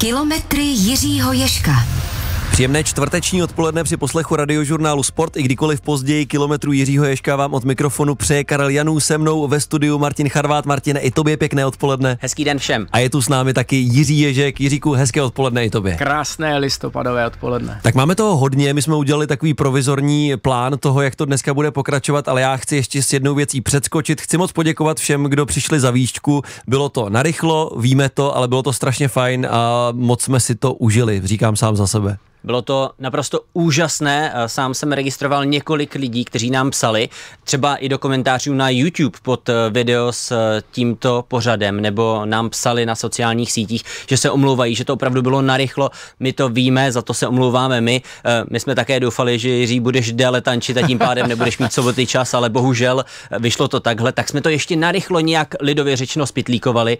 Kilometry Jiřího Ješka. Příjemné čtvrteční odpoledne při poslechu radiožurnálu Sport i kdykoliv později kilometru Jiřího Ješka vám od mikrofonu přeje Karel Janů se mnou ve studiu Martin Charvát. Martine, i tobě pěkné odpoledne. Hezký den všem. A je tu s námi taky Jiří Ježek. Jiříku, hezké odpoledne i tobě. Krásné listopadové odpoledne. Tak máme toho hodně, my jsme udělali takový provizorní plán toho, jak to dneska bude pokračovat, ale já chci ještě s jednou věcí předskočit. Chci moc poděkovat všem, kdo přišli za výšku. Bylo to narychlo, víme to, ale bylo to strašně fajn a moc jsme si to užili, říkám sám za sebe. Bylo to naprosto úžasné, eh, sám jsem registroval několik lidí, kteří nám psali, třeba i do komentářů na YouTube pod eh, video s eh, tímto pořadem, nebo nám psali na sociálních sítích, že se omlouvají, že to opravdu bylo narychlo, my to víme, za to se omlouváme my. My jsme také doufali, že Jiří budeš déle tančit a tím pádem nebudeš mít soboty čas, ale bohužel vyšlo to takhle, tak jsme to ještě narychlo nějak lidově řečeno spitlíkovali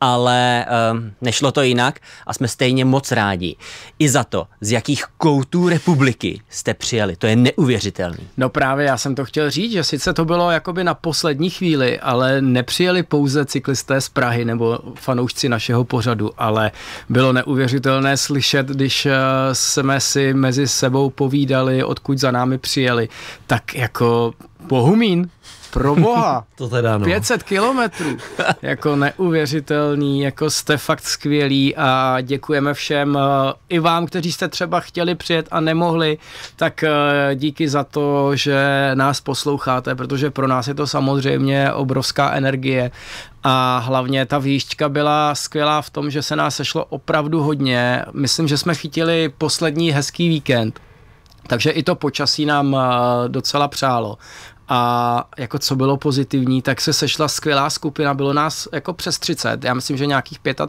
ale um, nešlo to jinak a jsme stejně moc rádi. I za to, z jakých koutů republiky jste přijeli, to je neuvěřitelné. No právě já jsem to chtěl říct, že sice to bylo jakoby na poslední chvíli, ale nepřijeli pouze cyklisté z Prahy nebo fanoušci našeho pořadu, ale bylo neuvěřitelné slyšet, když eh, jsme si mezi sebou povídali, odkud za námi přijeli, tak jako Bohumín, proboha. to teda no. 500 kilometrů. jako neuvěřitelný, jako jste fakt skvělí a děkujeme všem eh, i vám, kteří jste třeba chtěli přijet a nemohli, tak eh, díky za to, že nás posloucháte, protože pro nás je to samozřejmě obrovská energie a hlavně ta výšťka byla skvělá v tom, že se nás sešlo opravdu hodně. Myslím, že jsme chytili poslední hezký víkend. Takže i to počasí nám eh, docela přálo a jako co bylo pozitivní, tak se sešla skvělá skupina, bylo nás jako přes 30, já myslím, že nějakých 35.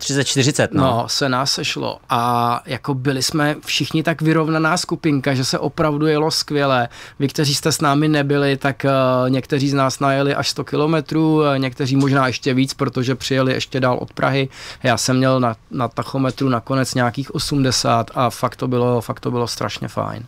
35, 40, no. No, se nás sešlo a jako byli jsme všichni tak vyrovnaná skupinka, že se opravdu jelo skvěle. Vy, kteří jste s námi nebyli, tak uh, někteří z nás najeli až 100 kilometrů, eh, někteří možná ještě víc, protože přijeli ještě dál od Prahy. Já jsem měl na, na tachometru nakonec nějakých 80 a fakt to bylo, fakt to bylo strašně fajn.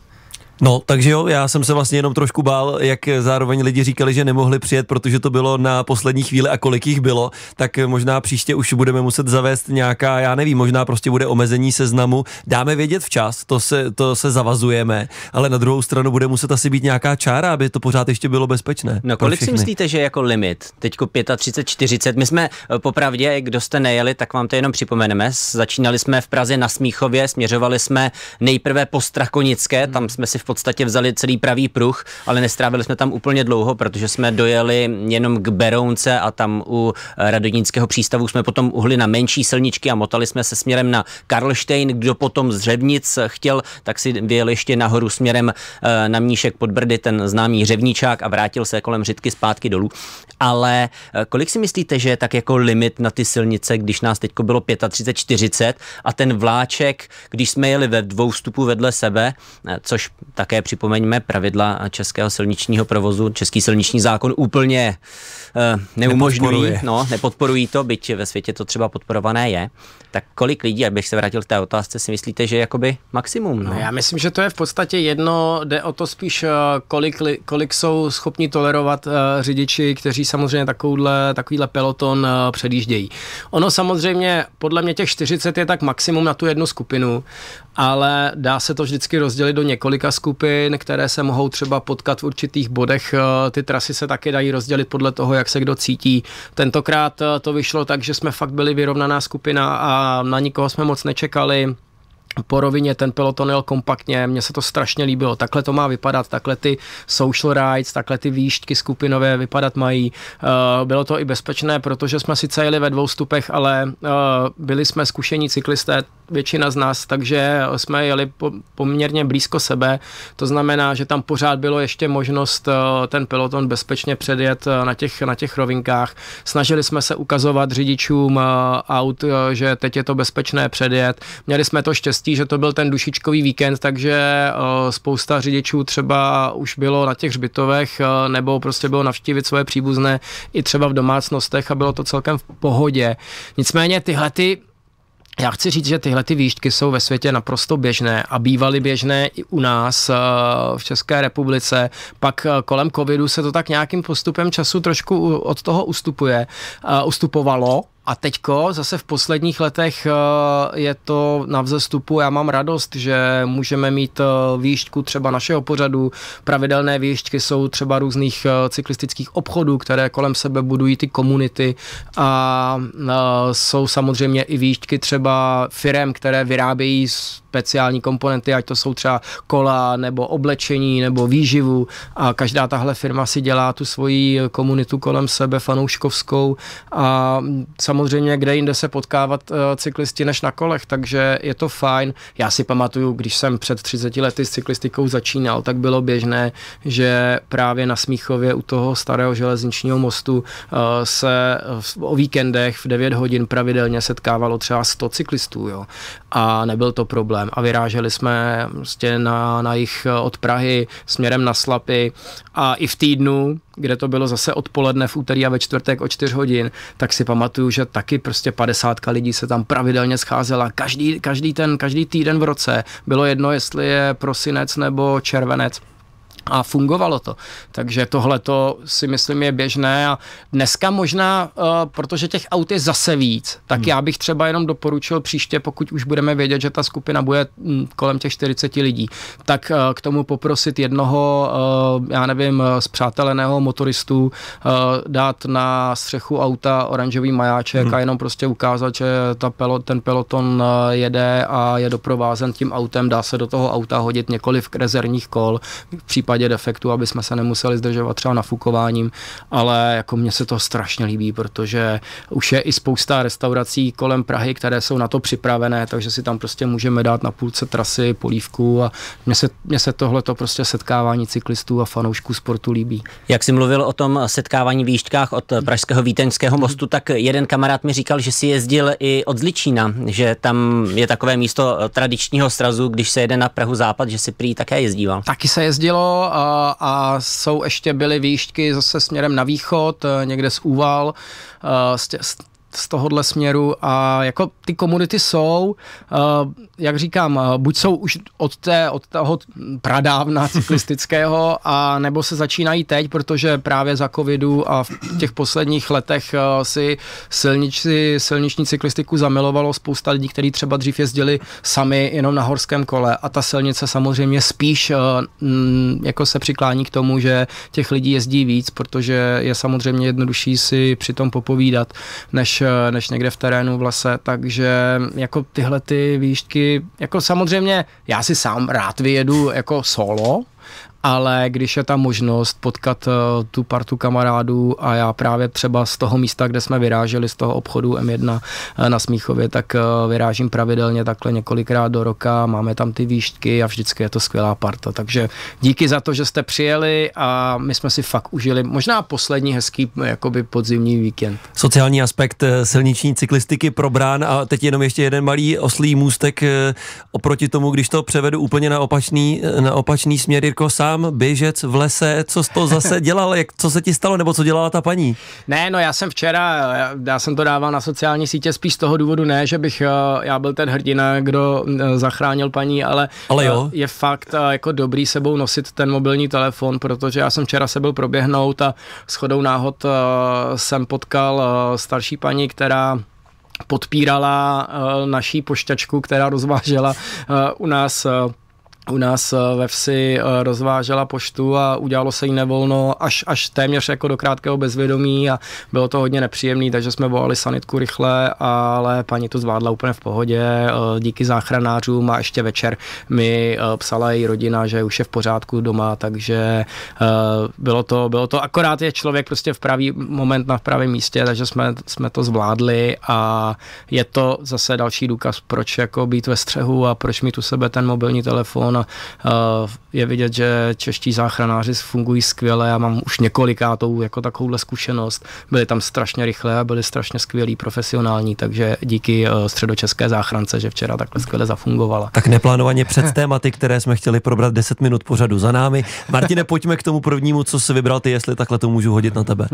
No, takže jo, já jsem se vlastně jenom trošku bál, jak zároveň lidi říkali, že nemohli přijet, protože to bylo na poslední chvíli a kolik jich bylo, tak možná příště už budeme muset zavést nějaká, já nevím, možná prostě bude omezení seznamu. Dáme vědět včas, to se, to se zavazujeme, ale na druhou stranu bude muset asi být nějaká čára, aby to pořád ještě bylo bezpečné. No, kolik si myslíte, že jako limit? Teď 35, 40. My jsme eh, popravdě, kdo jste nejeli, tak vám to jenom připomeneme. Začínali jsme v Praze na Smíchově, směřovali jsme nejprve po Strakonické, tam jsme si v podstatě vzali celý pravý pruh, ale nestrávili jsme tam úplně dlouho, protože jsme dojeli jenom k Berounce a tam u eh, Radonínského přístavu jsme potom uhli na menší silničky a motali jsme se směrem na Karlštejn. Kdo potom z Řevnic chtěl, tak si vyjel ještě nahoru směrem eh, na Mníšek pod Brdy, ten známý Řevničák a vrátil se kolem Řitky zpátky dolů. Ale eh, kolik si myslíte, že je tak jako limit na ty silnice, když nás teď bylo 35, 40 a ten vláček, když jsme jeli ve dvou vstupů vedle sebe, což také připomeňme pravidla českého silničního provozu. Český silniční zákon úplně uh, neumožňují, nepodporuje. no, nepodporují to, byť ve světě to třeba podporované je. Tak kolik lidí, abych se vrátil k té otázce, si myslíte, že jakoby maximum? No? no já myslím, že to je v podstatě jedno, jde o to spíš, eh, kolik, kolik jsou schopni tolerovat uh, řidiči, kteří samozřejmě takovýhle, takovýhle peloton uh, předjíždějí. Ono samozřejmě, podle mě těch 40 je tak maximum na tu jednu skupinu ale dá se to vždycky rozdělit do několika skupin, které se mohou třeba potkat v určitých bodech. Eh, ty trasy se taky dají rozdělit podle toho, jak se kdo cítí. Tentokrát eh, to vyšlo tak, že jsme fakt byli vyrovnaná skupina a na nikoho jsme moc nečekali po rovině ten peloton jel kompaktně, mně se to strašně líbilo. Takhle to má vypadat, takhle ty social rides, takhle ty výšťky skupinové vypadat mají. Eh, bylo to i bezpečné, protože jsme sice jeli ve dvou stupech, ale eh, byli jsme zkušení cyklisté, většina z nás, takže jsme jeli poměrně blízko sebe. To znamená, že tam pořád bylo ještě možnost eh, ten peloton bezpečně předjet na těch, na těch rovinkách. Snažili jsme se ukazovat řidičům aut, že teď je to bezpečné předjet. Měli jsme to štěstí, štěstí, že to byl ten dušičkový víkend, takže eh, spousta řidičů třeba už bylo na těch hřbitovech eh, nebo prostě bylo navštívit své příbuzné i třeba v domácnostech a bylo to celkem v pohodě. Nicméně tyhle ty já chci říct, že tyhle ty výšky jsou ve světě naprosto běžné a bývaly běžné i u nás eh, v České republice. Pak kolem covidu se to tak nějakým postupem času trošku od toho ustupuje, ustupovalo a teďko zase v posledních letech eh, je to na vzestupu. Já mám radost, že můžeme mít eh, výšku třeba našeho pořadu. Pravidelné výšky jsou třeba různých eh, cyklistických obchodů, které kolem sebe budují ty komunity a jsou samozřejmě i výšky třeba firem, které vyrábějí speciální komponenty, ať to jsou třeba kola nebo oblečení nebo výživu a každá tahle firma si dělá tu svoji komunitu kolem sebe fanouškovskou a samozřejmě samozřejmě kde jinde se potkávat eh, cyklisti než na kolech, takže je to fajn. Já si pamatuju, když jsem před 30 lety s cyklistikou začínal, tak bylo běžné, že právě na Smíchově u toho starého železničního mostu eh, se o víkendech v 9 hodin pravidelně setkávalo třeba 100 cyklistů jo? a nebyl to problém. A vyráželi jsme prostě na, na jich eh, od Prahy směrem na Slapy a i v týdnu kde to bylo zase odpoledne v úterý a ve čtvrtek o 4 hodin, tak si pamatuju, že taky prostě 50 lidí se tam pravidelně scházela. Každý, každý, ten, každý týden v roce bylo jedno, jestli je prosinec nebo červenec a fungovalo to. Takže tohle to si myslím je běžné a dneska možná, uh, protože těch aut je zase víc, tak hmm. já bych třeba jenom doporučil příště, pokud už budeme vědět, že ta skupina bude hm, kolem těch 40 lidí, tak uh, k tomu poprosit jednoho, uh, já nevím, zpřáteleného motoristu uh, dát na střechu auta oranžový majáček hmm. a jenom prostě ukázat, že ta pelo, ten peloton uh, jede a je doprovázen tím autem, dá se do toho auta hodit několik rezervních kol v případě případě defektu, aby jsme se nemuseli zdržovat třeba nafukováním, ale jako mně se to strašně líbí, protože už je i spousta restaurací kolem Prahy, které jsou na to připravené, takže si tam prostě můžeme dát na půlce trasy polívku a mně se, mně se tohleto prostě setkávání cyklistů a fanoušků sportu líbí. Jak jsi mluvil o tom setkávání v Jížďkách od hmm. Pražského Vítenského mostu, tak jeden kamarád mi říkal, že si jezdil i od Zličína, že tam je takové místo tradičního srazu, když se jede na Prahu západ, že si prý také jezdíval. Taky se jezdilo a jsou ještě byly výšťky zase směrem na východ, eh, někde z Úval, eh, z, z tohohle směru a jako ty komunity jsou, eh, jak říkám, eh, buď jsou už od, té, od toho pradávna cyklistického a nebo se začínají teď, protože právě za covidu a v těch posledních letech eh, si silniči, silniční cyklistiku zamilovalo spousta lidí, kteří třeba dřív jezdili sami jenom na horském kole a ta silnice samozřejmě spíš mm, jako se přiklání k tomu, že těch lidí jezdí víc, protože je samozřejmě jednodušší si přitom popovídat, než Eh, než někde v terénu v lese, takže jako tyhle ty výšky, jako samozřejmě já si sám rád vyjedu jako solo, ale když je ta možnost potkat eh, tu partu kamarádů a já právě třeba z toho místa, kde jsme vyráželi, z toho obchodu M1 eh, na Smíchově, tak eh, vyrážím pravidelně takhle několikrát do roka, máme tam ty výšky a vždycky je to skvělá parta. Takže díky za to, že jste přijeli a my jsme si fakt užili možná poslední hezký jakoby podzimní víkend. Sociální aspekt silniční cyklistiky probrán a teď jenom ještě jeden malý oslý můstek oproti tomu, když to převedu úplně na opačný, na opačný směr, Jirko, sám sám běžec v lese, co jsi to zase dělal, jak, co se ti stalo, nebo co dělala ta paní? Ne, no já jsem včera, já, já jsem to dával na sociální sítě spíš z toho důvodu ne, že bych, eh, já byl ten hrdina, kdo eh, zachránil paní, ale, ale jo. Eh, je fakt jako dobrý sebou nosit ten mobilní telefon, protože já jsem včera se byl proběhnout a shodou náhod jsem potkal starší paní, která podpírala naší pošťačku, která rozvážela u nás u nás eh, ve vsi eh, rozvážela poštu a udělalo se jí nevolno až, až téměř jako do krátkého bezvědomí a bylo to hodně nepříjemné, takže jsme volali sanitku rychle, ale paní to zvládla úplně v pohodě, eh, díky záchranářům a ještě večer mi psala její rodina, že už je v pořádku doma, takže bylo to, bylo to akorát je člověk prostě v pravý moment na pravém místě, takže jsme, jsme to zvládli a je to zase další důkaz, proč jako být ve střehu a proč mít u sebe ten mobilní telefon Eh, je vidět, že čeští záchranáři fungují skvěle. Já mám už několikátou jako takovouhle zkušenost. Byli tam strašně rychle a byli strašně skvělí profesionální, takže díky eh, středočeské záchrance, že včera takhle skvěle zafungovala. Tak neplánovaně před tématy, které jsme chtěli probrat 10 minut pořadu za námi. Martine, pojďme k tomu prvnímu, co si vybral ty, jestli takhle to můžu hodit na tebe.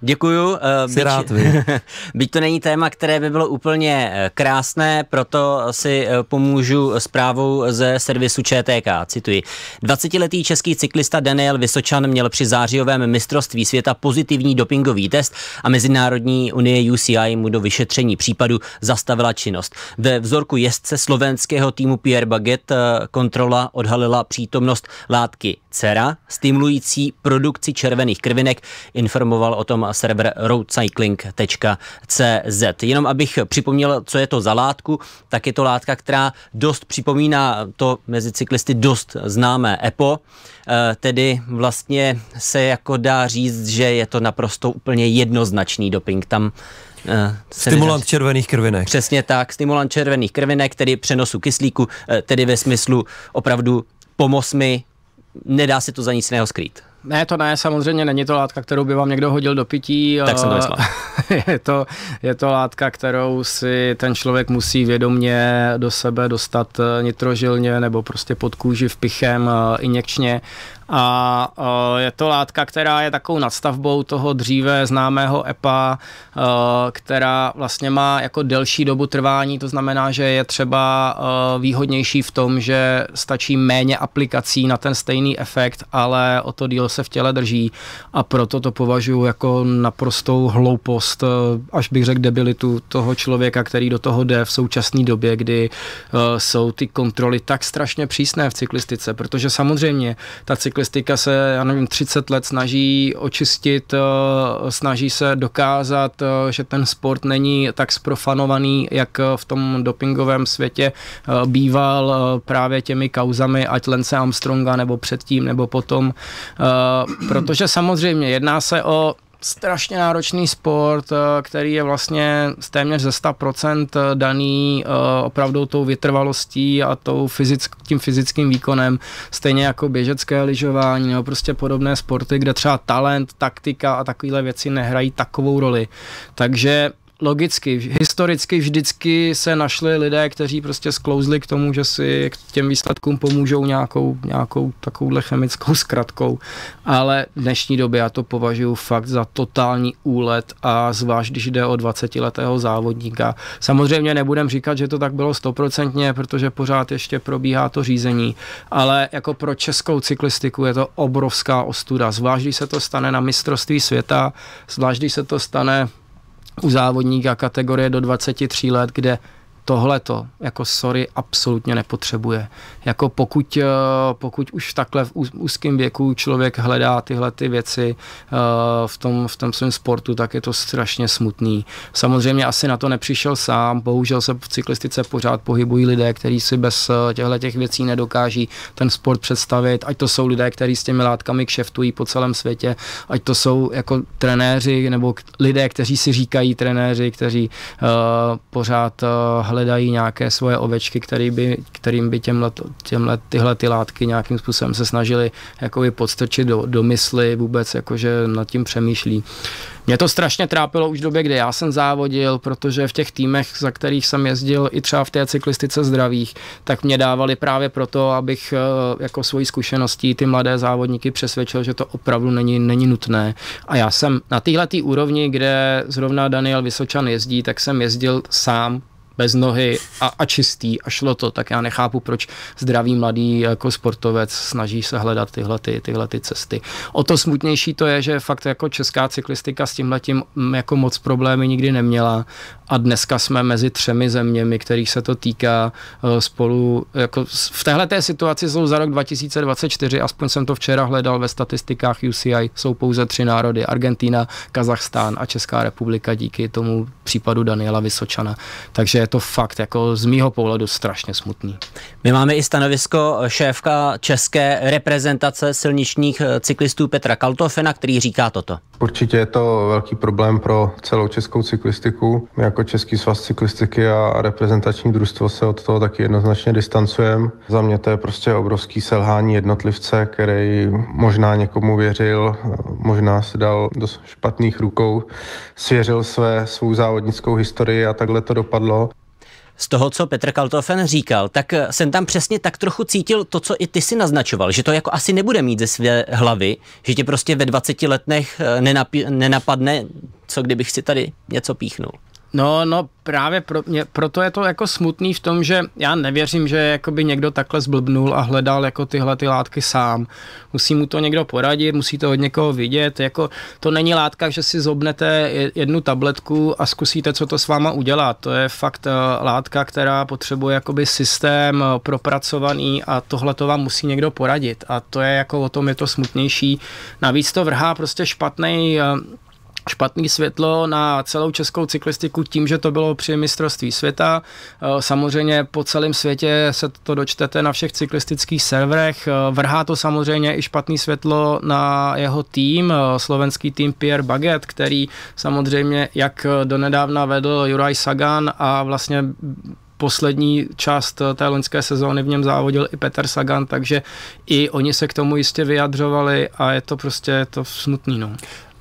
Děkuju. Uh, byť, rád, vy. byť to není téma, které by bylo úplně krásné, proto si pomůžu zprávou ze servisu ČT protéká. Cituji. 20-letý český cyklista Daniel Vysočan měl při zářijovém mistrovství světa pozitivní dopingový test a Mezinárodní unie UCI mu do vyšetření případu zastavila činnost. Ve vzorku jezdce slovenského týmu Pierre Baguette eh, kontrola odhalila přítomnost látky dcera, stimulující produkci červených krvinek, informoval o tom server roadcycling.cz. Jenom abych připomněl, co je to za látku, tak je to látka, která dost připomíná to mezi cyklisty dost známé EPO, e, tedy vlastně se jako dá říct, že je to naprosto úplně jednoznačný doping. Tam e, Stimulant červených krvinek. Přesně tak, stimulant červených krvinek, tedy přenosu kyslíku, e, tedy ve smyslu opravdu pomoz mi nedá se to za nic jiného skrýt. Ne, to ne, samozřejmě není to látka, kterou by vám někdo hodil do pití. Tak jsem to eh, myslel. je, to, je to látka, kterou si ten člověk musí vědomně do sebe dostat eh, nitrožilně nebo prostě pod kůži pichem eh, injekčně a e, je to látka, která je takovou nadstavbou toho dříve známého EPA, e, která vlastně má jako delší dobu trvání, to znamená, že je třeba e, výhodnější v tom, že stačí méně aplikací na ten stejný efekt, ale o to díl se v těle drží a proto to považuji jako naprostou hloupost, až bych řekl debilitu toho člověka, který do toho jde v současné době, kdy jsou ty kontroly tak strašně přísné v cyklistice, protože samozřejmě ta cyklistika Questika se, já nevím, 30 let snaží očistit, eh, snaží se dokázat, eh, že ten sport není tak sprofanovaný, jak eh, v tom dopingovém světě býval právě těmi kauzami, ať Lence Armstronga nebo předtím nebo potom, protože samozřejmě jedná se o strašně náročný sport, eh, který je vlastně téměř ze 100% eh, daný eh, opravdu tou vytrvalostí a tou fyzick, tím fyzickým výkonem, stejně jako běžecké lyžování nebo prostě podobné sporty, kde třeba talent, taktika a takovéhle věci nehrají takovou roli. Takže logicky, historicky vždycky se našli lidé, kteří prostě sklouzli k tomu, že si k těm výsledkům pomůžou nějakou, nějakou takovouhle chemickou zkratkou, ale v dnešní době já to považuji fakt za totální úlet a zvlášť, když jde o 20-letého závodníka. Samozřejmě nebudem říkat, že to tak bylo stoprocentně, protože pořád ještě probíhá to řízení, ale jako pro českou cyklistiku je to obrovská ostuda, zvlášť když se to stane na mistrovství světa, zvlášť když se to stane u závodníka kategorie do 23 let, kde tohle to jako sorry absolutně nepotřebuje. Jako pokud, eh, pokud už takhle v úzkém věku člověk hledá tyhle ty věci eh, v tom, v tom svém sportu, tak je to strašně smutný. Samozřejmě asi na to nepřišel sám, bohužel se v cyklistice pořád pohybují lidé, kteří si bez eh, těchto těch věcí nedokáží ten sport představit, ať to jsou lidé, kteří s těmi látkami kšeftují po celém světě, ať to jsou jako trenéři nebo lidé, kteří si říkají trenéři, kteří uh, pořád uh, hledají nějaké svoje ovečky, který by, kterým by těmhle, těmhle, tyhle ty látky nějakým způsobem se snažili jakoby podstrčit do, do mysli, vůbec jakože nad tím přemýšlí. Mě to strašně trápilo už v době, kdy já jsem závodil, protože v těch týmech, za kterých jsem jezdil i třeba v té cyklistice zdravých, tak mě dávali právě proto, abych eh, jako svojí zkušeností ty mladé závodníky přesvědčil, že to opravdu není, není nutné. A já jsem na téhle úrovni, kde zrovna Daniel Vysočan jezdí, tak jsem jezdil sám bez nohy a, a čistý a šlo to, tak já nechápu, proč zdravý mladý jako sportovec snaží se hledat tyhle, ty, tyhle ty cesty. O to smutnější to je, že fakt jako česká cyklistika s tímhletím mm, jako moc problémy nikdy neměla a dneska jsme mezi třemi zeměmi, kterých se to týká eh, spolu. Jako v téhle té situaci jsou za rok 2024, aspoň jsem to včera hledal ve statistikách UCI, jsou pouze tři národy, Argentina, Kazachstán a Česká republika díky tomu případu Daniela Vysočana. Takže je to fakt jako z mýho pohledu strašně smutný. My máme i stanovisko šéfka české reprezentace silničních eh, cyklistů Petra Kaltofena, který říká toto. Určitě je to velký problém pro celou českou cyklistiku. My jako Český svaz cyklistiky a reprezentační družstvo se od toho taky jednoznačně distancujeme. Za mě to je prostě obrovský selhání jednotlivce, který možná někomu věřil, eh, možná se dal do špatných rukou, svěřil své svou závodnickou historii a takhle to dopadlo z toho, co Petr Kaltofen říkal, tak eh, jsem tam přesně tak trochu cítil to, co i ty si naznačoval, že to jako asi nebude mít ze své hlavy, že tě prostě ve 20 letech eh, nenapadne, co kdybych si tady něco píchnul. No, no právě pro, mě, proto je to jako smutný v tom, že já nevěřím, že jako by někdo takhle zblbnul a hledal jako tyhle ty látky sám. Musí mu to někdo poradit, musí to od někoho vidět, jako to není látka, že si zobnete jednu tabletku a zkusíte, co to s váma udělá. To je fakt eh, látka, která potřebuje jakoby systém eh, propracovaný a tohle to vám musí někdo poradit a to je jako o tom je to smutnější. Navíc to vrhá prostě špatný eh, špatný světlo na celou českou cyklistiku tím, že to bylo při mistrovství světa. Eh, samozřejmě po celém světě se to dočtete na všech cyklistických serverech. Eh, vrhá to samozřejmě i špatný světlo na jeho tým, eh, slovenský tým Pierre Baget, který samozřejmě jak donedávna vedl Juraj Sagan a vlastně poslední část té loňské sezóny v něm závodil i Peter Sagan, takže i oni se k tomu jistě vyjadřovali a je to prostě je to smutný. No.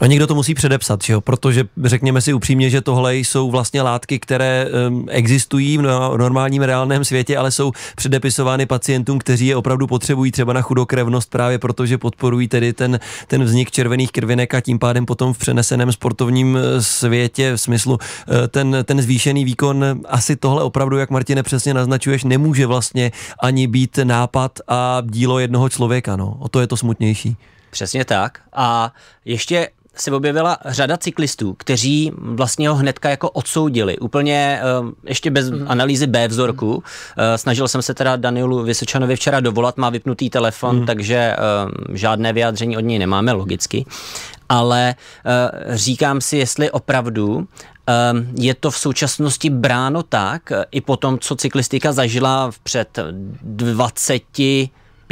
A někdo to musí předepsat, jo? protože řekněme si upřímně, že tohle jsou vlastně látky, které um, existují v no, normálním reálném světě, ale jsou předepisovány pacientům, kteří je opravdu potřebují třeba na chudokrevnost právě protože podporují tedy ten, ten vznik červených krvinek a tím pádem potom v přeneseném sportovním e, světě v smyslu e, ten, ten zvýšený výkon asi tohle opravdu, jak Martine přesně naznačuješ, nemůže vlastně ani být nápad a dílo jednoho člověka. No. O to je to smutnější. Přesně tak. A ještě se objevila řada cyklistů, kteří vlastně ho hnedka jako odsoudili, úplně ehm, ještě bez mm-hmm. analýzy B vzorku. Mhm. Eh, snažil jsem se teda Danielu Vysočanovi včera dovolat, má vypnutý telefon, mm. hmm takže ehm, žádné vyjádření od něj nemáme logicky. Ale eh, říkám si, jestli opravdu ehm, je to v současnosti bráno tak, eh, i po tom, co cyklistika zažila před 20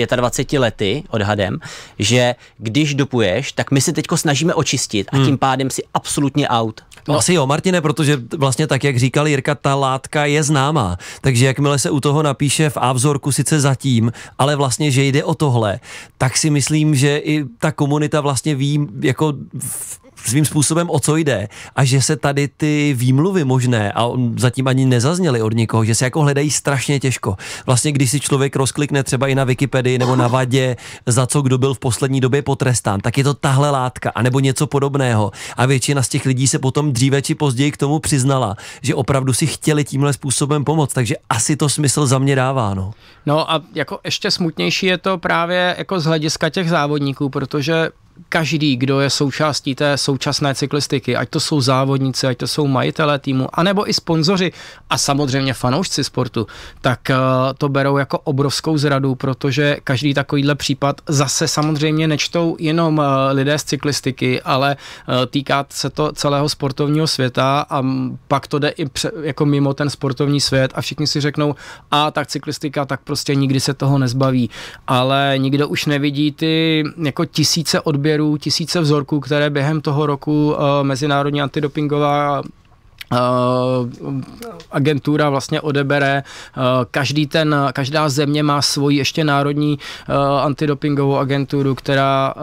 25 lety odhadem, že když dopuješ, tak my se teďko snažíme očistit a hmm. tím pádem si absolutně out. No asi jo, Martine, protože vlastně tak, jak říkal Jirka, ta látka je známá. Takže jakmile se u toho napíše v A vzorku sice zatím, ale vlastně, že jde o tohle, tak si myslím, že i ta komunita vlastně ví jako v svým způsobem, o co jde a že se tady ty výmluvy možné, a zatím ani nezazněly od nikoho, že se jako hledají strašně těžko. Vlastně, když si člověk rozklikne třeba i na Wikipedii nebo na vadě, za co kdo byl v poslední době potrestán, tak je to tahle látka, a nebo něco podobného. A většina z těch lidí se potom dříve či později k tomu přiznala, že opravdu si chtěli tímhle způsobem pomoct, takže asi to smysl za mě dává. No, no a jako ještě smutnější je to právě jako z hlediska těch závodníků, protože každý, kdo je součástí té současné cyklistiky, ať to jsou závodníci, ať to jsou majitelé týmu, anebo i sponzoři a samozřejmě fanoušci sportu, tak eh, to berou jako obrovskou zradu, protože každý takovýhle případ zase samozřejmě nečtou jenom eh, lidé z cyklistiky, ale eh, týká se to celého sportovního světa a pak to jde i jako mimo ten sportovní svět a všichni si řeknou, a tak cyklistika, tak prostě nikdy se toho nezbaví. Ale nikdo už nevidí ty jako tisíce odběrů odběrů, tisíce vzorků, které během toho roku eh, Mezinárodní antidopingová Eh, agentura vlastně odebere. Eh, každý ten, každá země má svoji ještě národní eh, antidopingovou agenturu, která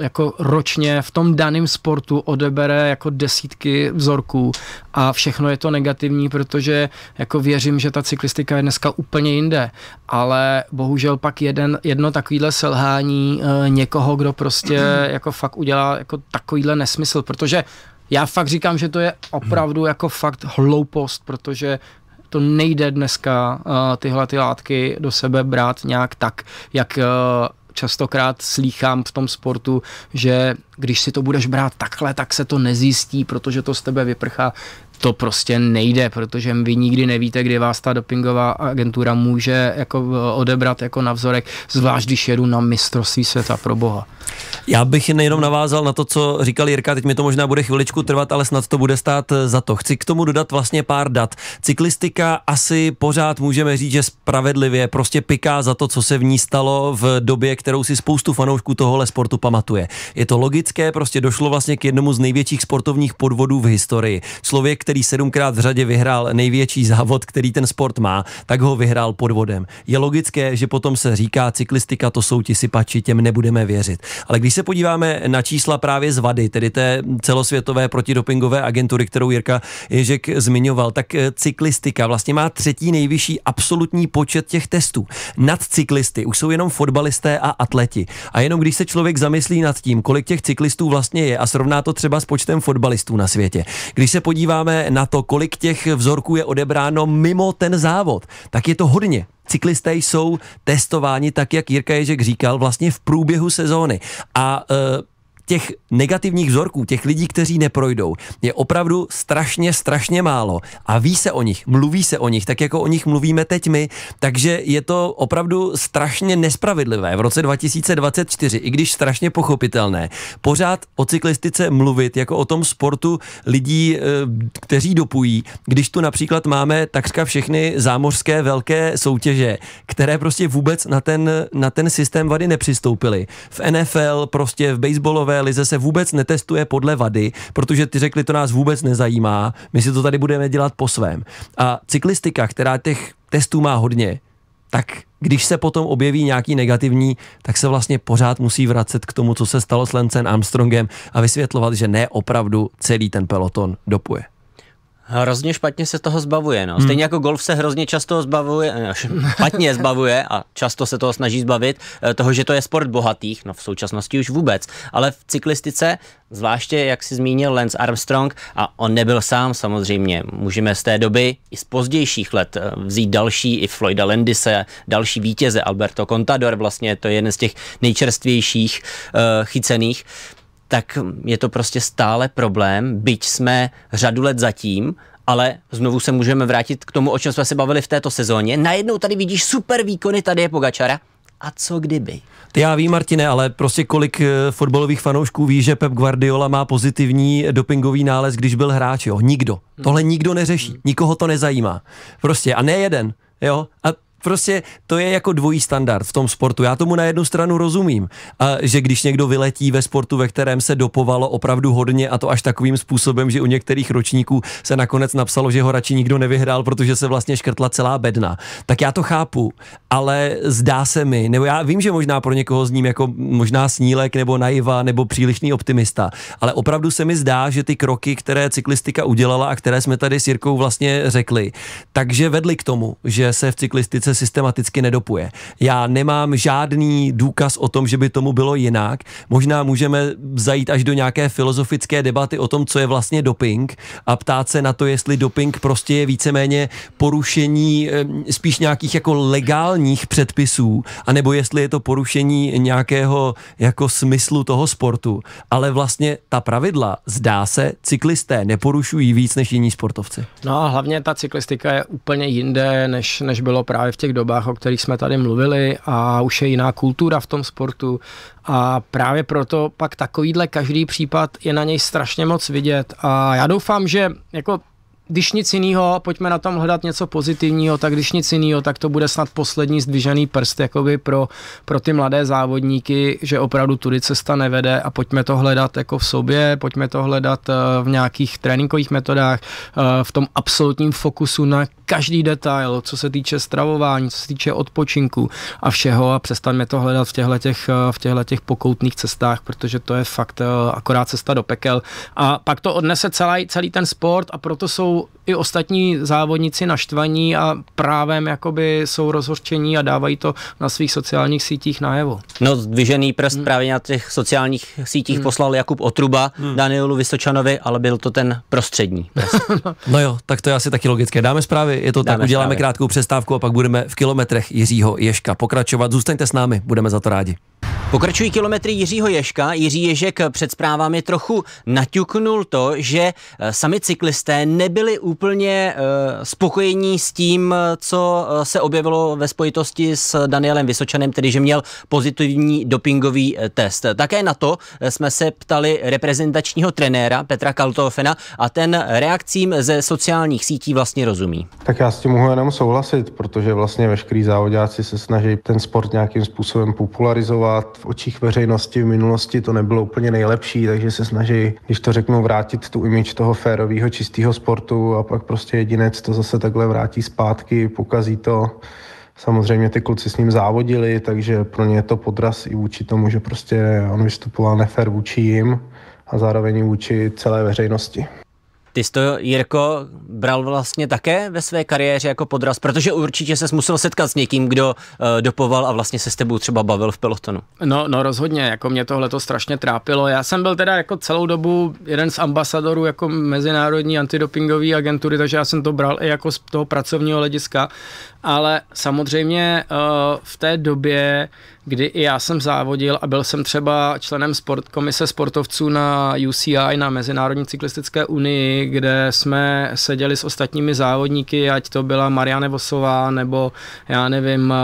jako ročně v tom daném sportu odebere jako desítky vzorků a všechno je to negativní, protože jako věřím, že ta cyklistika je dneska úplně jinde, ale bohužel pak jeden, jedno takovýhle selhání někoho, kdo prostě jako fakt udělá jako takovýhle nesmysl, protože já fakt říkám, že to je opravdu jako fakt hloupost, protože to nejde dneska uh, tyhle ty látky do sebe brát nějak tak, jak uh, častokrát slýchám v tom sportu, že když si to budeš brát takhle, tak se to nezjistí, protože to z tebe vyprchá to prostě nejde, protože vy nikdy nevíte, kdy vás ta dopingová agentura může jako eh, odebrat jako na vzorek, zvlášť když jedu na mistrovství světa pro boha. Já bych nejenom navázal na to, co říkal Jirka, teď mi to možná bude chviličku trvat, ale snad to bude stát eh, za to. Chci k tomu dodat vlastně pár dat. Cyklistika asi pořád můžeme říct, že spravedlivě prostě piká za to, co se v ní stalo v době, kterou si spoustu fanoušků tohohle sportu pamatuje. Je to logické, prostě došlo vlastně k jednomu z největších sportovních podvodů v historii. Člověk který sedmkrát v řadě vyhrál největší závod, který ten sport má, tak ho vyhrál podvodem. Je logické, že potom se říká, cyklistika to jsou ti sypači, těm nebudeme věřit. Ale když se podíváme na čísla právě z VADY, tedy té celosvětové protidopingové agentury, kterou Jirka Ježek zmiňoval, tak eh, cyklistika vlastně má třetí nejvyšší absolutní počet těch testů. Nad cyklisty už jsou jenom fotbalisté a atleti. A jenom když se člověk zamyslí nad tím, kolik těch cyklistů vlastně je a srovná to třeba s počtem fotbalistů na světě. Když se podíváme podíváme na to, kolik těch vzorků je odebráno mimo ten závod, tak je to hodně. Cyklisté jsou testováni, tak jak Jirka Ježek říkal, vlastně v průběhu sezóny. A e, těch negativních vzorků, těch lidí, kteří neprojdou, je opravdu strašně, strašně málo. A ví se o nich, mluví se o nich, tak jako o nich mluvíme teď my. Takže je to opravdu strašně nespravedlivé v roce 2024, i když strašně pochopitelné. Pořád o cyklistice mluvit jako o tom sportu lidí, eh, kteří dopují, když tu například máme takřka všechny zámořské velké soutěže, které prostě vůbec na ten, na ten systém vady nepřistoupily. V NFL, prostě v baseballové fotbalové lize se vůbec netestuje podle vady, protože ty řekli, to nás vůbec nezajímá, my si to tady budeme dělat po svém. A cyklistika, která těch testů má hodně, tak když se potom objeví nějaký negativní, tak se vlastně pořád musí vracet k tomu, co se stalo s Lencem Armstrongem a vysvětlovat, že ne opravdu celý ten peloton dopuje. Hrozně špatně se toho zbavuje. No. Hmm. Stejně jako golf se hrozně často zbavuje, eh, špatně zbavuje a často se toho snaží zbavit, eh, toho, že to je sport bohatých, no v současnosti už vůbec. Ale v cyklistice, zvláště jak si zmínil Lance Armstrong, a on nebyl sám samozřejmě, můžeme z té doby i z pozdějších let eh, vzít další, i Floyda Landise, další vítěze, Alberto Contador, vlastně to je jeden z těch nejčerstvějších uh, chycených tak je to prostě stále problém, byť jsme řadu let zatím, ale znovu se můžeme vrátit k tomu, o čem jsme se bavili v této sezóně. Najednou tady vidíš super výkony, tady je Pogačara. A co kdyby? Já vím, Martine, ale prostě kolik eh, fotbalových fanoušků ví, že Pep Guardiola má pozitivní dopingový nález, když byl hráč, jo? Nikdo. Tohle nikdo neřeší, hmm. nikoho to nezajímá. Prostě a ne jeden, jo? A prostě to je jako dvojí standard v tom sportu. Já tomu na jednu stranu rozumím, a, že když někdo vyletí ve sportu, ve kterém se dopovalo opravdu hodně a to až takovým způsobem, že u některých ročníků se nakonec napsalo, že ho radši nikdo nevyhrál, protože se vlastně škrtla celá bedna. Tak já to chápu, ale zdá se mi, nebo já vím, že možná pro někoho z ním jako možná snílek nebo naiva nebo přílišný optimista, ale opravdu se mi zdá, že ty kroky, které cyklistika udělala a které jsme tady s Jirkou vlastně řekli, takže vedly k tomu, že se v cyklistice systematicky nedopuje. Já nemám žádný důkaz o tom, že by tomu bylo jinak. Možná můžeme zajít až do nějaké filozofické debaty o tom, co je vlastně doping a ptát se na to, jestli doping prostě je víceméně porušení spíš nějakých jako legálních předpisů, anebo jestli je to porušení nějakého jako smyslu toho sportu. Ale vlastně ta pravidla, zdá se, cyklisté neporušují víc než jiní sportovci. No a hlavně ta cyklistika je úplně jinde, než, než bylo právě v těch těch dobách, o kterých jsme tady mluvili a už je jiná kultura v tom sportu a právě proto pak takovýhle každý případ je na něj strašně moc vidět a já doufám, že jako když nic jiného, pojďme na tom hledat něco pozitivního, tak když nic jiného, tak to bude snad poslední zdvižený prst jakoby pro, pro ty mladé závodníky, že opravdu tudy cesta nevede a pojďme to hledat jako v sobě, pojďme to hledat eh, v nějakých tréninkových metodách, eh, v tom absolutním fokusu na každý detail, co se týče stravování, co se týče odpočinku a všeho a přestaňme to hledat v těchto těch, eh, v těchto těch pokoutných cestách, protože to je fakt akorát cesta do pekel. A pak to odnese celý, celý ten sport a proto jsou i ostatní závodníci naštvaní a právem jakoby jsou rozhorčení a dávají to na svých sociálních sítích najevo. No zdvižený prst hmm. právě na těch sociálních sítích hmm. poslal Jakub Otruba hmm. Danielu Vysočanovi, ale byl to ten prostřední. No. no jo, tak to je asi taky logické. Dáme zprávy, je to Dáme tak, uděláme krátkou přestávku a pak budeme v kilometrech Jiřího Ješka pokračovat. Zůstaňte s námi, budeme za to rádi. Pokračují kilometry Jiřího Ježka. Jiří Ježek před zprávami trochu naťuknul to, že eh, sami cyklisté nebyli úplně eh, spokojení s tím, co eh, se objevilo ve spojitosti s Danielem Vysočanem, tedy že měl pozitivní dopingový test. Také na to jsme se ptali reprezentačního trenéra Petra Kaltofena a ten reakcím ze sociálních sítí vlastně rozumí. Tak já s tím mohu jenom souhlasit, protože vlastně veškerý závodáci se snaží ten sport nějakým způsobem popularizovat, v očích veřejnosti v minulosti to nebylo úplně nejlepší, takže se snaží, když to řeknu, vrátit tu imič toho férového, čistého sportu a pak prostě jedinec to zase takhle vrátí zpátky, pokazí to. Samozřejmě ty kluci s ním závodili, takže pro ně je to podraz i vůči tomu, že prostě on vystupoval nefér vůči jim a zároveň vůči celé veřejnosti. Ty jsi to, Jirko, bral vlastně také ve své kariéře jako podraz, protože určitě se musel setkat s někým, kdo uh, dopoval a vlastně se s tebou třeba bavil v pelotonu. No, no rozhodně, jako mě tohle to strašně trápilo. Já jsem byl teda jako celou dobu jeden z ambasadorů jako mezinárodní antidopingové agentury, takže já jsem to bral i jako z toho pracovního hlediska, ale samozřejmě uh, v té době, kdy i já jsem závodil a byl jsem třeba členem sport, komise sportovců na UCI, na Mezinárodní cyklistické unii, kde jsme seděli s ostatními závodníky, ať to byla Marianne Vosová, nebo já nevím,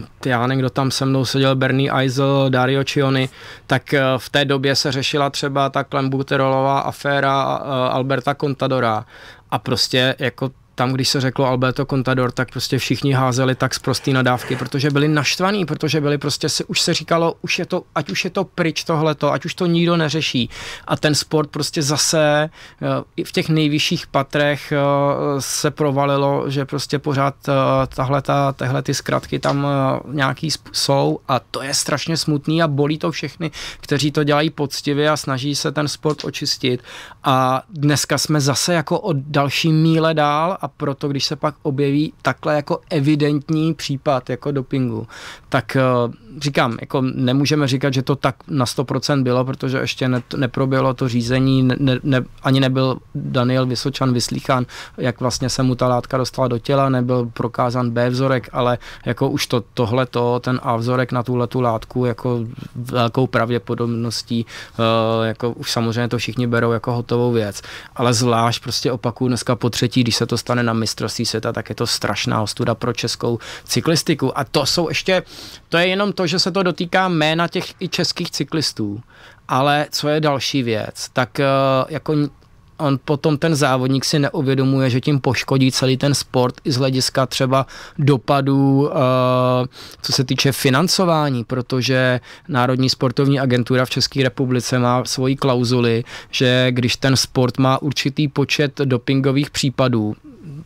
eh, já nevím, kdo tam se mnou seděl, Bernie Eisel, Dario Cioni, tak eh, v té době se řešila třeba ta Klembuterolová aféra eh, Alberta Contadora a prostě jako tam, když se řeklo Alberto Contador, tak prostě všichni házeli tak z prostý nadávky, protože byli naštvaní, protože byli prostě, se, už se říkalo, už je to, ať už je to pryč tohleto, ať už to nikdo neřeší. A ten sport prostě zase eh, v těch nejvyšších patrech eh, se provalilo, že prostě pořád eh, tahle, ta, tahle ty zkratky tam nějaký jsou a to je strašně smutný a bolí to všechny, kteří to dělají poctivě a snaží se ten sport očistit. A dneska jsme zase jako o další míle dál a a proto, když se pak objeví takhle jako evidentní případ jako dopingu, tak eh, říkám, jako nemůžeme říkat, že to tak na 100% bylo, protože ještě ne, neproběhlo to řízení, ne, ne, ani nebyl Daniel Vysočan vyslýchán, jak vlastně se mu ta látka dostala do těla, nebyl prokázán B vzorek, ale jako už to, tohle to, ten A vzorek na tuhle tu látku jako velkou pravděpodobností, eh, jako už samozřejmě to všichni berou jako hotovou věc, ale zvlášť prostě opakuju dneska po třetí, když se to stane nedostane na mistrovství světa, tak je to strašná ostuda pro českou cyklistiku. A to jsou ještě, to je jenom to, že se to dotýká jména těch i českých cyklistů. Ale co je další věc, tak eh, jako on potom ten závodník si neuvědomuje, že tím poškodí celý ten sport i z hlediska třeba dopadů, eh, co se týče financování, protože Národní sportovní agentura v České republice má svoji klauzuli, že když ten sport má určitý počet dopingových případů,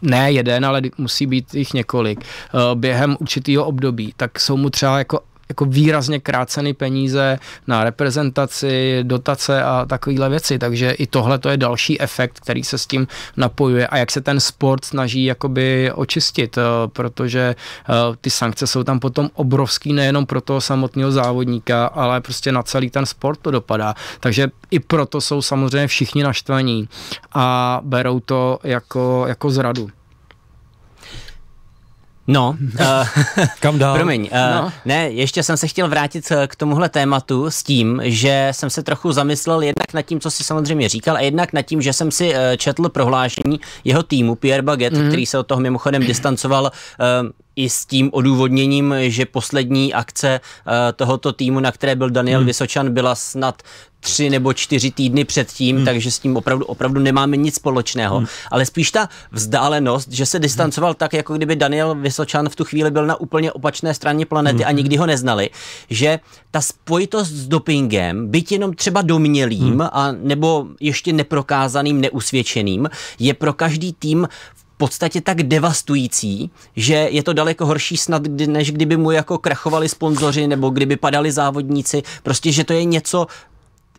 ne jeden, ale musí být jich několik, eh, během určitého období, tak jsou mu třeba jako jako výrazně krácený peníze na reprezentaci, dotace a takovéhle věci. Takže i tohle to je další efekt, který se s tím napojuje a jak se ten sport snaží jakoby očistit, eh, protože eh, ty sankce jsou tam potom obrovský nejenom pro toho samotného závodníka, ale prostě na celý ten sport to dopadá. Takže i proto jsou samozřejmě všichni naštvaní a berou to jako, jako zradu. No, uh, kam dál? Promiň, uh, no. ne, ještě jsem se chtěl vrátit eh, k tomuhle tématu s tím, že jsem se trochu zamyslel jednak nad tím, co si samozřejmě říkal, a jednak nad tím, že jsem si uh, četl prohlášení jeho týmu Pierre Baguette, mm. který se od toho mimochodem distancoval uh, i s tím odůvodněním, že poslední akce eh, tohoto týmu, na které byl Daniel hmm. Vysočan, byla snad tři nebo čtyři týdny předtím, hmm. takže s tím opravdu, opravdu nemáme nic společného. Hmm. Ale spíš ta vzdálenost, že se distancoval hmm. tak, jako kdyby Daniel Vysočan v tu chvíli byl na úplně opačné straně planety hmm. a nikdy ho neznali, že ta spojitost s dopingem, byť jenom třeba domnělým hmm. a nebo ještě neprokázaným, neusvědčeným, je pro každý tým podstatě tak devastující, že je to daleko horší snad, než kdyby mu jako krachovali sponzoři nebo kdyby padali závodníci. Prostě, že to je něco,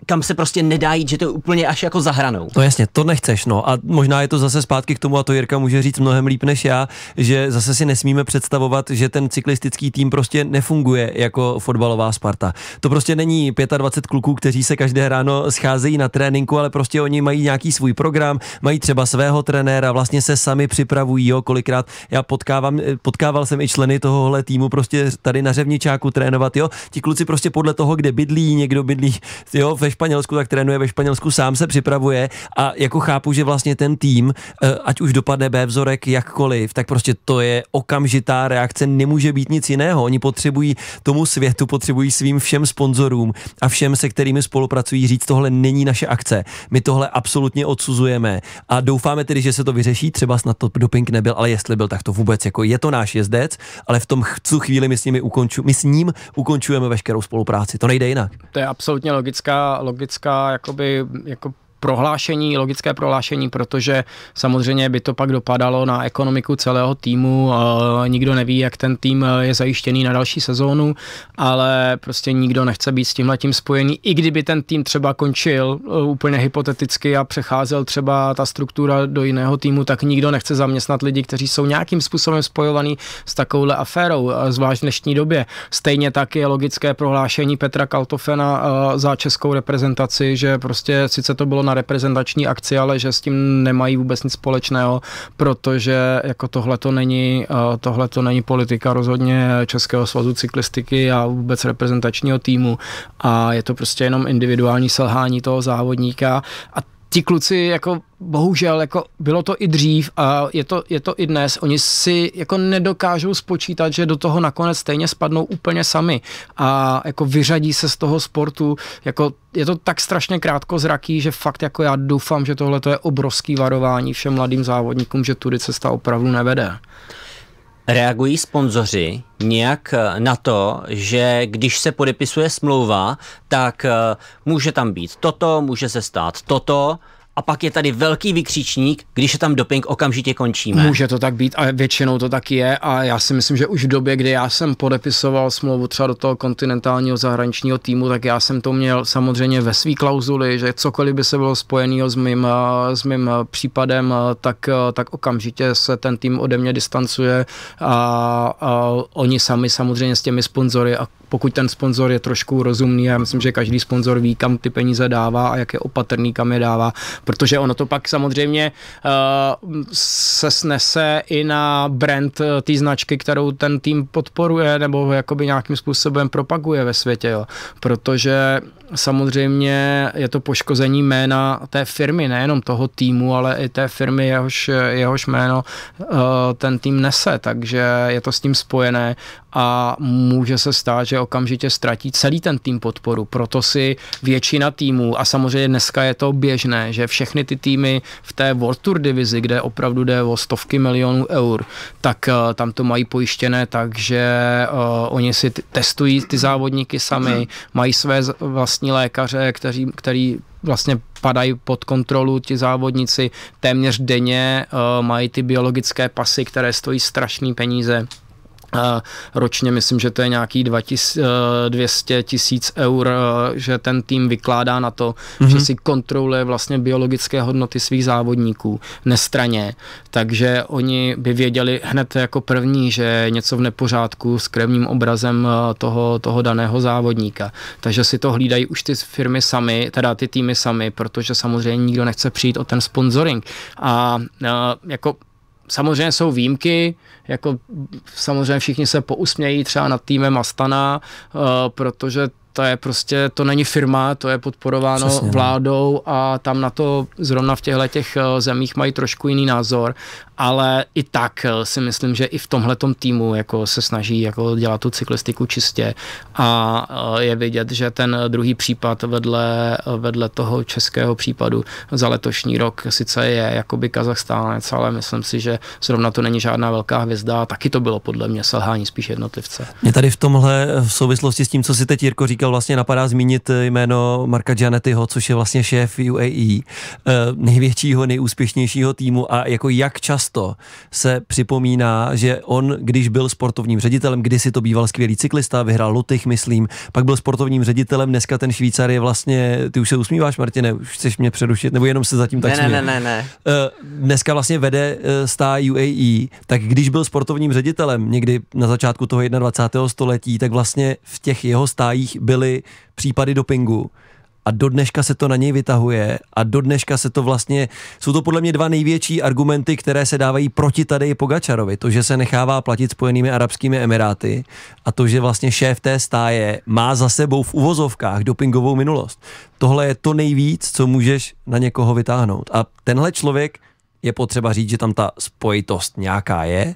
kam se prostě nedá jít, že to je úplně až jako za hranou. No jasně, to nechceš, no a možná je to zase zpátky k tomu, a to Jirka může říct mnohem líp než já, že zase si nesmíme představovat, že ten cyklistický tým prostě nefunguje jako fotbalová Sparta. To prostě není 25 kluků, kteří se každé ráno scházejí na tréninku, ale prostě oni mají nějaký svůj program, mají třeba svého trenéra, vlastně se sami připravují, jo, kolikrát já potkávám, potkával jsem i členy tohohle týmu prostě tady na Řevničáku trénovat, jo, ti kluci prostě podle toho, kde bydlí, někdo bydlí, jo, ve Španělsku, tak trénuje ve Španělsku, sám se připravuje a jako chápu, že vlastně ten tým, eh, ať už dopadne B vzorek jakkoliv, tak prostě to je okamžitá reakce, nemůže být nic jiného. Oni potřebují tomu světu, potřebují svým všem sponzorům a všem, se kterými spolupracují, říct, tohle není naše akce. My tohle absolutně odsuzujeme a doufáme tedy, že se to vyřeší, třeba snad to doping nebyl, ale jestli byl, tak to vůbec jako je to náš jezdec, ale v tom chcu chvíli my s, nimi ukonču, my s ním ukončujeme veškerou spolupráci. To nejde jinak. To je absolutně logická logická jakoby, jako prohlášení, logické prohlášení, protože samozřejmě by to pak dopadalo na ekonomiku celého týmu. Nikdo neví, jak ten tým je zajištěný na další sezónu, ale prostě nikdo nechce být s tímhle tím spojený. I kdyby ten tým třeba končil e, úplně hypoteticky a přecházel třeba ta struktura do jiného týmu, tak nikdo nechce zaměstnat lidi, kteří jsou nějakým způsobem spojovaní s takovouhle aférou, e, zvlášť v dnešní době. Stejně tak je logické prohlášení Petra Kaltofena e, za českou reprezentaci, že prostě sice to bylo na reprezentační akci, ale že s tím nemají vůbec nic společného, protože jako tohle to není, eh, tohle to není politika rozhodně Českého svazu cyklistiky a vůbec reprezentačního týmu a je to prostě jenom individuální selhání toho závodníka a ti kluci jako bohužel jako bylo to i dřív a je to, je to i dnes, oni si jako nedokážou spočítat, že do toho nakonec stejně spadnou úplně sami a jako vyřadí se z toho sportu, jako je to tak strašně krátko zraký, že fakt jako já doufám, že tohle to je obrovský varování všem mladým závodníkům, že tudy cesta opravdu nevede. Reagují sponzoři nějak eh, na to, že když se podepisuje smlouva, tak eh, může tam být toto, může se stát toto a pak je tady velký vykřičník, když je tam doping, okamžitě končíme. Může to tak být a většinou to tak je a já si myslím, že už v době, kdy já jsem podepisoval smlouvu třeba do toho kontinentálního zahraničního týmu, tak já jsem to měl samozřejmě ve své klauzuli, že cokoliv by se bylo spojeného s mým, s mým případem, tak, tak okamžitě se ten tým ode mě distancuje a, a oni sami samozřejmě s těmi sponzory a pokud ten sponzor je trošku rozumný, já myslím, že každý sponzor ví, kam ty peníze dává a jak je opatrný, kam je dává, protože ono to pak samozřejmě uh, se snese i na brand eh, té značky, kterou ten tým podporuje nebo jakoby nějakým způsobem propaguje ve světě, jo. protože samozřejmě je to poškození jména té firmy, nejenom toho týmu, ale i té firmy, jehož, jehož jméno eh, ten tým nese, takže je to s tím spojené a může se stát, že okamžitě ztratí celý ten tým podporu. Proto si většina týmů, a samozřejmě dneska je to běžné, že všechny ty týmy v té World Tour divizi, kde opravdu jde o stovky milionů eur, tak eh, tam to mají pojištěné takže uh, oni si testují ty závodníky sami, mají své vlastní vlastní lékaře, kteří, který vlastně padají pod kontrolu ti závodníci téměř denně, eh, mají ty biologické pasy, které stojí strašné peníze ročně, myslím, že to je nějaký 200 eh, tisíc eur, eh, že ten tým vykládá na to, mm-hmm. že mhm. si kontroluje vlastně biologické hodnoty svých závodníků nestraně, takže oni by věděli hned jako první, že něco v nepořádku s krevním obrazem eh, toho, toho daného závodníka. Takže si to hlídají už ty firmy sami, teda ty týmy sami, protože samozřejmě nikdo nechce přijít o ten sponsoring. A jako Samozřejmě jsou výjimky, jako samozřejmě všichni se pousmějí třeba nad týmem Astana, eh, protože to je prostě, to není firma, to je podporováno Přesně, no. vládou a tam na to zrovna v těchto těch eh, zemích mají trošku jiný názor, ale i tak eh, si myslím, že i v tomhle týmu jako se snaží jako dělat tu cyklistiku čistě a eh, je vidět, že ten druhý případ vedle, vedle toho českého případu za letošní rok sice je jakoby Kazachstánec, ale myslím si, že zrovna to není žádná velká hvězda a taky to bylo podle mě selhání spíš jednotlivce. Mě tady v tomhle v souvislosti s tím, co si teď Jirko říká, říkal, vlastně napadá zmínit eh, jméno Marka Gianettiho, což je vlastně šéf UAE, eh, největšího, nejúspěšnějšího týmu a jako jak často se připomíná, že on, když byl sportovním ředitelem, kdysi to býval skvělý cyklista, vyhrál Lutych, myslím, pak byl sportovním ředitelem, dneska ten Švýcar je vlastně, ty už se usmíváš, Martine, už chceš mě přerušit, nebo jenom se zatím tak ne, ne, ne, ne, ne. Eh, dneska vlastně vede stá UAE, tak když byl sportovním ředitelem někdy na začátku toho 21. století, tak vlastně v těch jeho stájích byl byly případy dopingu a do dneška se to na něj vytahuje a do dneška se to vlastně, jsou to podle mě dva největší argumenty, které se dávají proti tady Pogačarovi. To, že se nechává platit Spojenými Arabskými Emiráty a to, že vlastně šéf té stáje má za sebou v uvozovkách dopingovou minulost. Tohle je to nejvíc, co můžeš na někoho vytáhnout. A tenhle člověk je potřeba říct, že tam ta spojitost nějaká je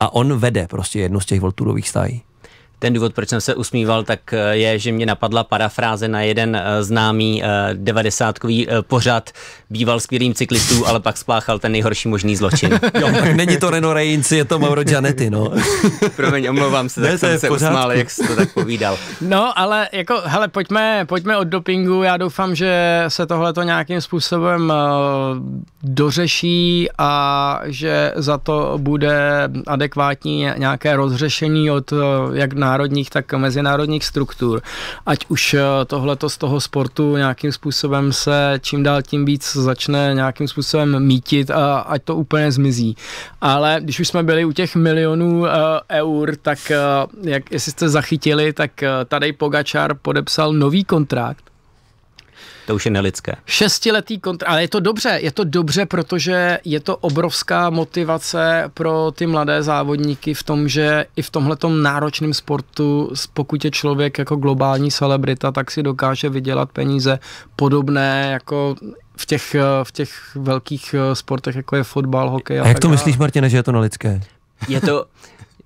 a on vede prostě jednu z těch volturových stájí. Ten důvod, proč jsem se usmíval, tak eh, je, že mě napadla parafráze na jeden eh, známý eh, devadesátkový pořad. Býval skvělým cyklistů, ale pak spáchal ten nejhorší možný zločin. jo, není to Reno Reins, je to Mauro Gianetti, no. Promiň, omlouvám se, tak jsem se usmál, jak jsi to tak povídal. No, ale jako, hele, pojďme, pojďme od dopingu. Já doufám, že se tohle to nějakým způsobem uh, dořeší a že za to bude adekvátní nějaké rozřešení od jak na národních, tak mezinárodních struktur. Ať už eh, tohleto z toho sportu nějakým způsobem se čím dál tím víc začne nějakým způsobem mítit a ať to úplně zmizí. Ale když už jsme byli u těch milionů uh, eur, tak uh, jak, jestli jste zachytili, tak uh, tady Pogačar podepsal nový kontrakt to už je nelidské. Šestiletý kontrakt, ale je to dobře, je to dobře, protože je to obrovská motivace pro ty mladé závodníky v tom, že i v tomhletom náročném sportu, pokud je člověk jako globální celebrita, tak si dokáže vydělat peníze podobné jako v těch, v těch velkých eh, sportech, jako je fotbal, hokej. A, a jak to dále. myslíš, Martine, že je to nelidské? Je to,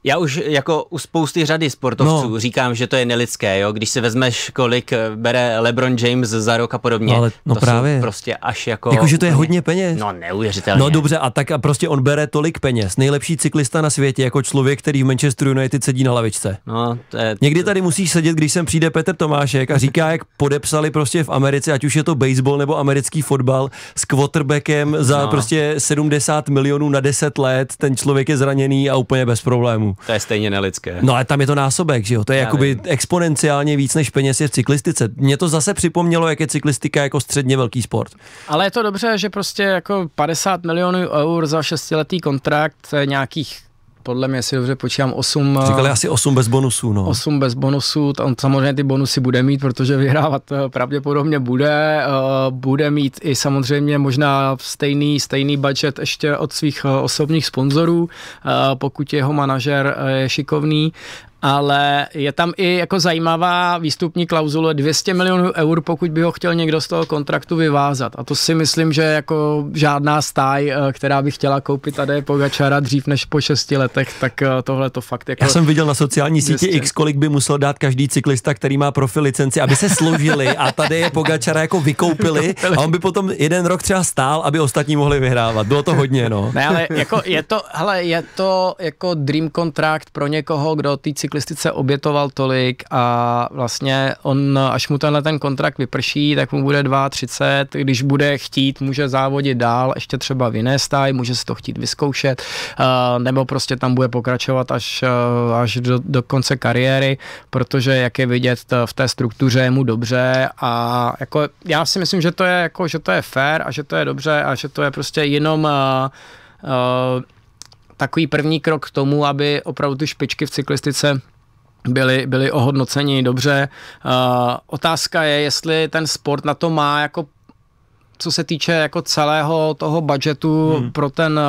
já už jako u spousty řady sportovců no. říkám, že to je nelidské, jo? když si vezmeš, kolik eh, bere LeBron James za rok a podobně. No, ale, no to právě. prostě až jako... Jako, že to je hodně peněz. No neuvěřitelné. No dobře, a tak a prostě on bere tolik peněz. Nejlepší cyklista na světě jako člověk, který v Manchesteru United sedí na lavičce. No, to je... Někdy tady musíš sedět, když sem přijde Petr Tomášek a říká, jak podepsali prostě v Americe, ať už je to baseball nebo americký fotbal, s quarterbackem za no. prostě 70 milionů na 10 let. Ten člověk je zraněný a úplně bez problémů. To je stejně nelidské. No ale tam je to násobek, že jo? To je Já jakoby nevím. exponenciálně víc než peněz je v cyklistice. Mně to zase připomnělo, jak je cyklistika jako středně velký sport. Ale je to dobře, že prostě jako 50 milionů eur za šestiletý kontrakt eh, nějakých podle mě si dobře počítám 8. Eh, říkali asi 8 bez bonusů, no. 8 bez bonusů, tam samozřejmě ty bonusy bude mít, protože vyhrávat eh, pravděpodobně bude. Eh, bude mít i samozřejmě možná stejný, stejný budget ještě od svých osobních sponzorů, pokud jeho manažer je šikovný ale je tam i jako zajímavá výstupní klauzule 200 milionů eur, pokud by ho chtěl někdo z toho kontraktu vyvázat. A to si myslím, že jako žádná stáj, eh, která by chtěla koupit tady Pogačara dřív než po šesti letech, tak eh, tohle to fakt jako... Já jsem viděl na sociální síti 200. x, kolik by musel dát každý cyklista, který má profil licenci, aby se složili a tady je Pogačara jako vykoupili a on by potom jeden rok třeba stál, aby ostatní mohli vyhrávat. Bylo to hodně, no. Ne, ale jako je to, hele, je to jako dream contract pro někoho, kdo ty cyklistice obětoval tolik a vlastně on, až mu tenhle ten kontrakt vyprší, tak mu bude 32, když bude chtít, může závodit dál, ještě třeba v jiné stáji, může si to chtít vyzkoušet, eh, nebo prostě tam bude pokračovat až, eh, až do, do konce kariéry, protože jak je vidět v té struktuře, je mu dobře a jako já si myslím, že to je jako, že to je fair a že to je dobře a že to je prostě jenom uh, uh, takový první krok k tomu, aby opravdu ty špičky v cyklistice byli, byli ohodnoceni dobře. Uh, otázka je, jestli ten sport na to má jako co se týče jako celého toho budgetu hmm. pro, ten,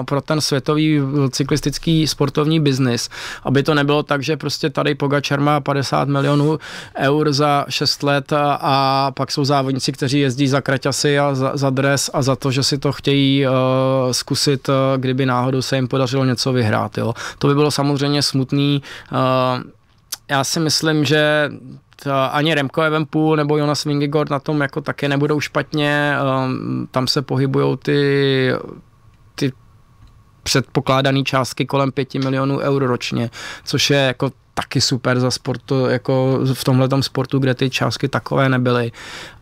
eh, pro ten světový cyklistický sportovní biznis, aby to nebylo tak, že prostě tady Pogačar má 50 milionů eur za 6 let a, pak jsou závodníci, kteří jezdí za kraťasy a za, za dres a za to, že si to chtějí uh, zkusit, eh, kdyby náhodou se jim podařilo něco vyhrát. Jo. To by bylo samozřejmě smutný. Uh, já si myslím, že ani Remco Evenpool nebo Jonas Vingegaard na tom jako také nebudou špatně, ehm, tam se pohybují ty, ty předpokládané částky kolem 5 milionů eur ročně, což je jako taky super za sportu, jako v tomhle sportu, kde ty částky takové nebyly.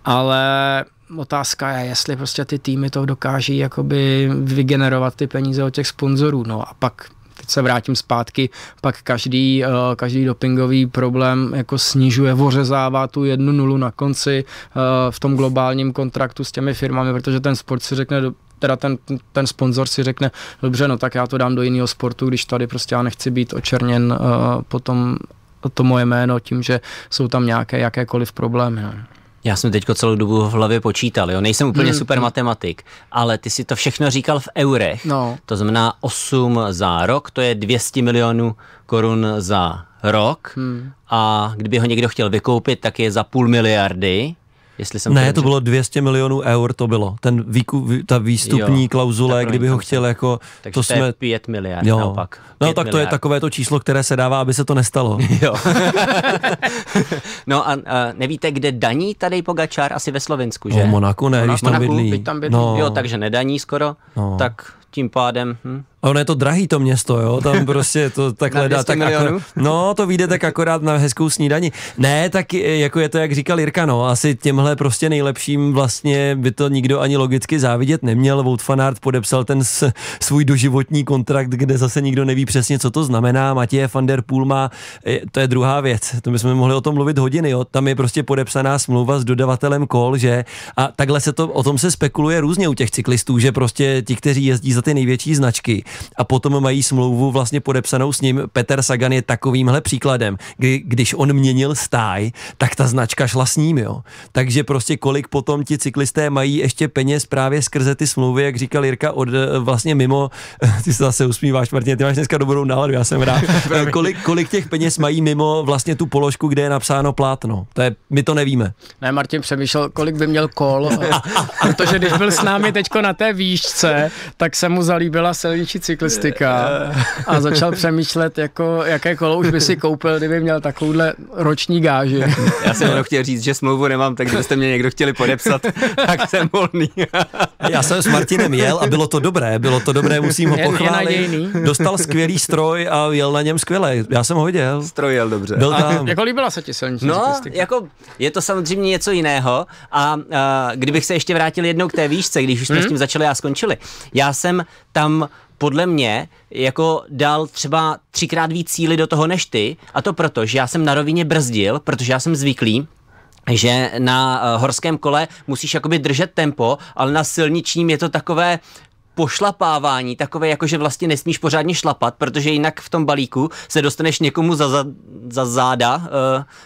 Ale otázka je, jestli prostě ty týmy to dokáží jakoby vygenerovat ty peníze od těch sponzorů. No a pak teď se vrátím zpátky, pak každý, eh, každý dopingový problém jako snižuje, ořezává tu jednu nulu na konci eh, v tom globálním kontraktu s těmi firmami, protože ten sport si řekne, teda ten, ten sponzor si řekne, dobře, no tak já to dám do jiného sportu, když tady prostě já nechci být očerněn eh, potom to moje jméno tím, že jsou tam nějaké jakékoliv problémy. Ne? Já jsem teďko celou dobu v hlavě počítal, jo. Nejsem úplně hmm. super hmm. matematik, ale ty si to všechno říkal v eurech. No. To znamená 8 za rok, to je 200 milionů korun za rok. Hmm. A kdyby ho někdo chtěl vykoupit, tak je za půl miliardy. Jestli jsem ne, to bylo 200 milionů eur, to bylo. Ten výku, ta výstupní jo, klauzule, kdyby ho chtěl jako... Takže to, to jsme... 5 miliard jo. naopak. No, No tak miliard. to je takové to číslo, které se dává, aby se to nestalo. Jo. no a, a nevíte, kde daní tady Pogačár? Asi ve Slovensku, že? No, Monaku ne, Monaku, když tam bydlí. Tam bydlí. No. Jo, takže nedaní skoro, no. tak tím pádem... Hm. A ono je to drahý to město, jo, tam prostě to takhle dá. Tak akor, no, to vyjde tak akorát na hezkou snídani. Ne, tak eh, jako je to, jak říkal Jirka, no, asi těmhle prostě nejlepším vlastně by to nikdo ani logicky závidět neměl. Vout Fanart podepsal ten s, svůj doživotní kontrakt, kde zase nikdo neví přesně, co to znamená. Matěje van der Poel má, eh, to je druhá věc, to bychom mohli o tom mluvit hodiny, jo. Tam je prostě podepsaná smlouva s dodavatelem kol, že a takhle se to, o tom se spekuluje různě u těch cyklistů, že prostě ti, kteří jezdí za ty největší značky, a potom mají smlouvu vlastně podepsanou s ním. Peter Sagan je takovýmhle příkladem, kdy, když on měnil stáj, tak ta značka šla s ním, jo. Takže prostě kolik potom ti cyklisté mají ještě peněz právě skrze ty smlouvy, jak říkal Jirka, od eh, vlastně mimo, ty se zase usmíváš, Martin, ty máš dneska dobrou náladu, já jsem rád. Eh, kolik, kolik těch peněz mají mimo vlastně tu položku, kde je napsáno plátno? To je, my to nevíme. Ne, Martin přemýšlel, kolik by měl kol, eh, protože když byl s námi teďko na té výšce, tak se mu zalíbila silniční cyklistika eh, a začal přemýšlet, jako, jaké kolo už by si koupil, kdyby měl takovouhle roční gáži. Já jsem jenom chtěl říct, že smlouvu nemám, tak kdybyste mě někdo chtěli podepsat, tak jsem volný. Já jsem s Martinem jel a bylo to dobré, bylo to dobré, musím ho pochválit. Dostal skvělý stroj a jel na něm skvěle. Já jsem ho viděl. Stroj jel dobře. Byl tam. A, jako líbila se ti silniční No, cyklistika. jako je to samozřejmě něco jiného a, a kdybych se ještě vrátil jednou k té výšce, když už jsme hmm? s tím začali a skončili. Já jsem tam podle mě jako dal třeba třikrát víc síly do toho než ty a to proto, že já jsem na rovině brzdil, protože já jsem zvyklý, že na eh, horském kole musíš jakoby držet tempo, ale na silničním je to takové pošlapávání, takové jako, že vlastně nesmíš pořádně šlapat, protože jinak v tom balíku se dostaneš někomu za, za, za záda uh,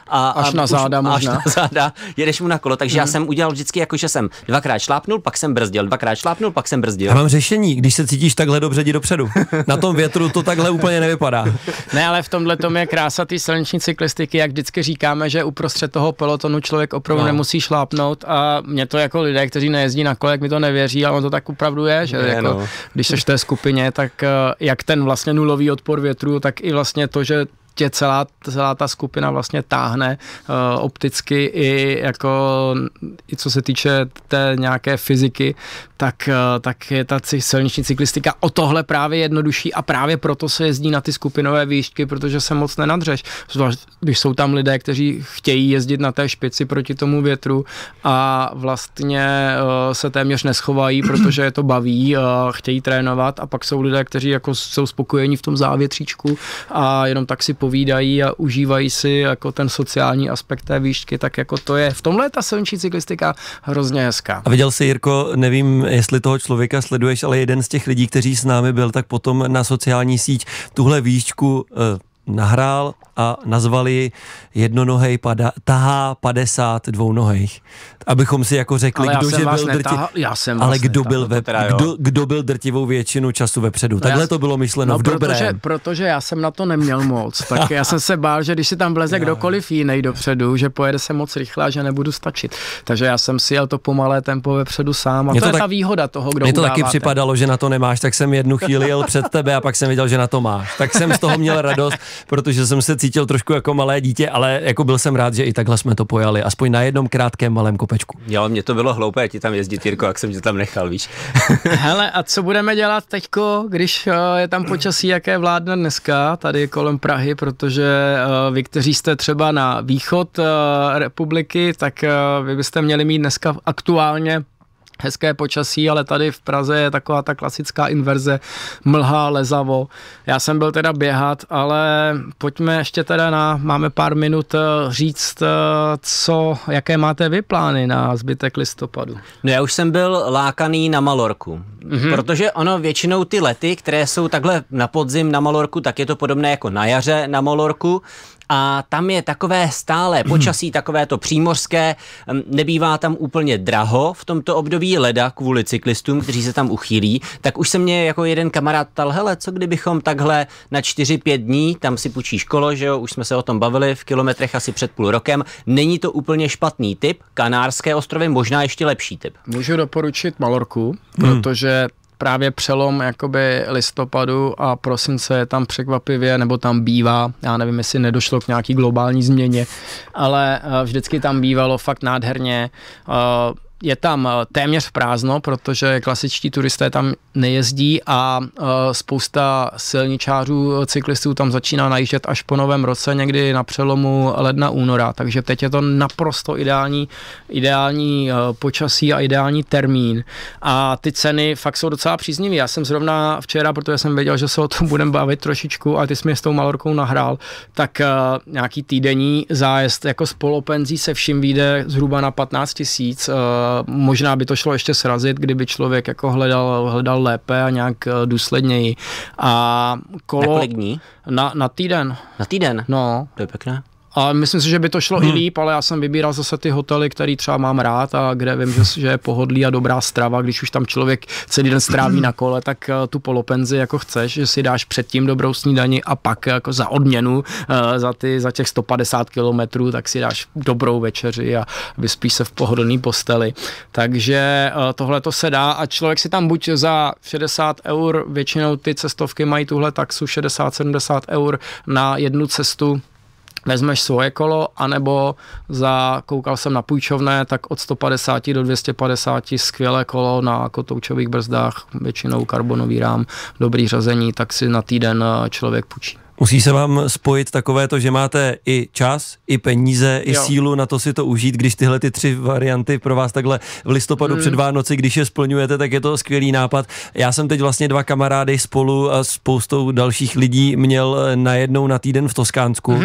a, až a na záda už, možná. Až na záda, jedeš mu na kolo, takže mm. já mhm. jsem udělal vždycky jako, že jsem dvakrát šlápnul, pak jsem brzdil, dvakrát šlápnul, pak jsem brzdil. Já mám řešení, když se cítíš takhle dobře, jdi dopředu. Na tom větru to takhle úplně nevypadá. ne, ale v tomhle tom je krása té silniční cyklistiky, jak vždycky říkáme, že uprostřed toho pelotonu člověk opravdu no. nemusí šlápnout a mě to jako lidé, kteří nejezdí na kolek, mi to nevěří, ale on to tak opravdu je, že jako, no. když seš v té skupině, tak eh, jak ten vlastně nulový odpor větru, tak i vlastně to, že tě celá, celá ta skupina vlastně táhne uh, opticky i jako i co se týče té nějaké fyziky, tak, eh, tak je ta silniční cyklistika o tohle právě jednodušší a právě proto se jezdí na ty skupinové výšky, protože se moc nenadřeš. Zvlášť, když jsou tam lidé, kteří chtějí jezdit na té špici proti tomu větru a vlastně eh, se téměř neschovají, protože je to baví, eh, chtějí trénovat a pak jsou lidé, kteří jako jsou spokojení v tom závětříčku a jenom tak si povídají a užívají si jako ten sociální aspekt té výšky, tak jako to je. V tomhle je ta silniční cyklistika hrozně hezká. A viděl jsi, Jirko, nevím, jestli toho člověka sleduješ, ale jeden z těch lidí, kteří s námi byl, tak potom na sociální síť tuhle výšku eh, nahrál a nazvali ji jednonohej pada, tahá 50 dvounohejch. Abychom si jako řekli, kdo že byl drti... já jsem ale kdo byl, ve... teda, kdo, kdo, byl drtivou většinu času vepředu. No Takhle já... to bylo myšleno no, v dobrém. Protože, protože, já jsem na to neměl moc, tak já jsem se bál, že když si tam vleze kdokoliv jiný dopředu, že pojede se moc rychle a že nebudu stačit. Takže já jsem si jel to pomalé tempo vepředu sám a mě to, to je tak, ta výhoda toho, kdo Mně to taky připadalo, že na to nemáš, tak jsem jednu chvíli jel před tebe a pak jsem viděl, že na to máš. Tak jsem z toho měl radost protože jsem se cítil trošku jako malé dítě, ale jako byl jsem rád, že i takhle jsme to pojali, aspoň na jednom krátkém malém kopečku. Jo, mě to bylo hloupé, ti tam jezdit, Jirko, jak jsem tě tam nechal, víš. Hele, a co budeme dělat teďko, když eh, je tam počasí, jaké vládne dneska tady kolem Prahy, protože eh, vy, kteří jste třeba na východ eh, republiky, tak vy byste měli mít dneska aktuálně hezké počasí, ale tady v Praze je taková ta klasická inverze, mlha, lezavo. Já jsem byl teda běhat, ale pojďme ještě teda na, máme pár minut eh, říct, eh, co, jaké máte vy plány na zbytek listopadu. No já už jsem byl lákaný na Malorku, mm-hmm. protože ono většinou ty lety, které jsou takhle na podzim na Malorku, tak je to podobné jako na jaře na Malorku, a tam je takové stále mhm. počasí, takové to přímořské, nebývá tam úplně draho v tomto období leda kvůli cyklistům, kteří se tam uchýlí, tak už se mě jako jeden kamarád ptal, hele, co kdybychom takhle na 4-5 dní, tam si půjčíš kolo, že jo, už jsme se o tom bavili v kilometrech asi před půl rokem, není to úplně špatný typ, Kanárské ostrovy možná ještě lepší typ. Můžu doporučit Malorku, hmm. protože právě přelom jakoby listopadu a prosince je tam překvapivě, nebo tam bývá, já nevím, jestli nedošlo k nějaký globální změně, ale eh, vždycky tam bývalo fakt nádherně. Eh, je tam eh, téměř prázdno, protože klasičtí turisté tam nejezdí a eh, spousta silničářů, eh, cyklistů tam začíná najíždět až po novém roce, někdy na přelomu ledna února, takže teď je to naprosto ideální, ideální počasí a ideální termín a ty ceny fakt jsou docela příznivé. Já jsem zrovna včera, protože jsem věděl, že se o tom budeme bavit trošičku a ty jsi mě s tou malorkou nahrál, tak nějaký týdenní zájezd jako spolopenzí se vším vyjde zhruba na 15 tisíc možná by to šlo ještě srazit, kdyby člověk jako hledal, hledal lépe a nějak eh, důsledněji. A kolo... Na kolik dní? Na, na týden. Na týden? No. To je pěkné. A myslím si, že by to šlo hmm. i líp, ale já jsem vybíral zase ty hotely, které třeba mám rád a kde vím, že, že je pohodlí a dobrá strava, když už tam člověk celý den stráví na kole, tak eh, tu polopenzi jako chceš, že si dáš předtím dobrou snídani a pak eh, jako za odměnu eh, za, ty, za těch 150 kilometrů, tak si dáš dobrou večeři a vyspíš se v pohodlný posteli. Takže tohle to se dá a člověk si tam buď za 60 eur, většinou ty cestovky mají tuhle taxu 60-70 eur na jednu cestu, vezmeš svoje kolo, anebo za, koukal jsem na půjčovné, tak od 150 do 250 skvělé kolo na kotoučových brzdách, většinou karbonový rám, dobrý řazení, tak si na týden eh, člověk půjčí. Musí se vám spojit takové to, že máte i čas, i peníze, i jo. sílu na to si to užít, když tyhle ty tři varianty pro vás takhle v listopadu mm. před Vánoci, když je splňujete, tak je to skvělý nápad. Já jsem teď vlastně dva kamarády spolu a spoustou dalších lidí měl eh, najednou na týden v Toskánsku. Mm.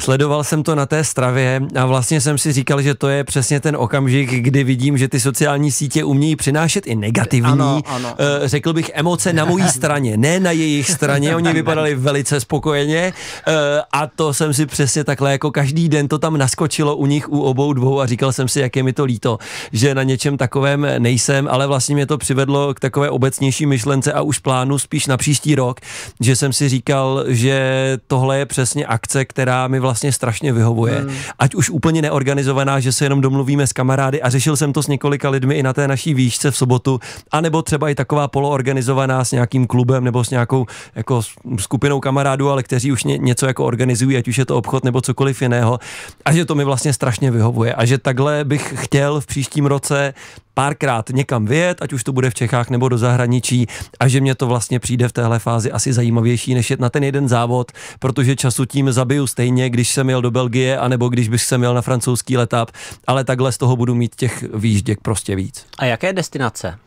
Sledoval jsem to na té stravě a vlastně jsem si říkal, že to je přesně ten okamžik, kdy vidím, že ty sociální sítě umějí přinášet i negativní, ano, ano. Eh, řekl bych, emoce na mojí straně, ne na jejich straně. Oni vypadali velice spokojeně spokojeně eh, a to jsem si přesně takhle jako každý den to tam naskočilo u nich, u obou dvou a říkal jsem si, jak je mi to líto, že na něčem takovém nejsem, ale vlastně mě to přivedlo k takové obecnější myšlence a už plánu spíš na příští rok, že jsem si říkal, že tohle je přesně akce, která mi vlastně strašně vyhovuje. Hmm. Ať už úplně neorganizovaná, že se jenom domluvíme s kamarády a řešil jsem to s několika lidmi i na té naší výšce v sobotu, anebo třeba i taková poloorganizovaná s nějakým klubem nebo s nějakou jako skupinou kamarádů, ale ale kteří už ně, něco jako organizují, ať už je to obchod nebo cokoliv jiného. A že to mi vlastně strašně vyhovuje. A že takhle bych chtěl v příštím roce párkrát někam vyjet, ať už to bude v Čechách nebo do zahraničí a že mě to vlastně přijde v téhle fázi asi zajímavější, než jet na ten jeden závod, protože času tím zabiju stejně, když jsem jel do Belgie, anebo když bych se měl na francouzský letap, ale takhle z toho budu mít těch výžděk prostě víc. A jaké destinace?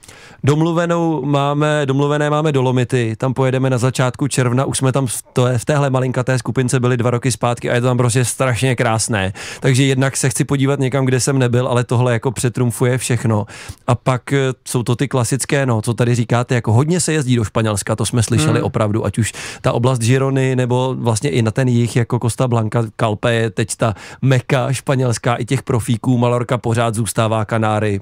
Domluvenou máme, domluvené máme Dolomity, tam pojedeme na začátku června, už jsme tam v, to, v téhle malinkaté skupince byli dva roky zpátky a je to tam prostě strašně krásné. Takže jednak se chci podívat někam, kde jsem nebyl, ale tohle jako přetrumfuje všechno. A pak eh, jsou to ty klasické, no, co tady říkáte, jako hodně se jezdí do Španělska, to jsme slyšeli hmm. opravdu, ať už ta oblast Girony nebo vlastně i na ten jich jako Costa Blanca, Calpe je teď ta meka španělská i těch profíků, Malorka pořád zůstává Kanáry,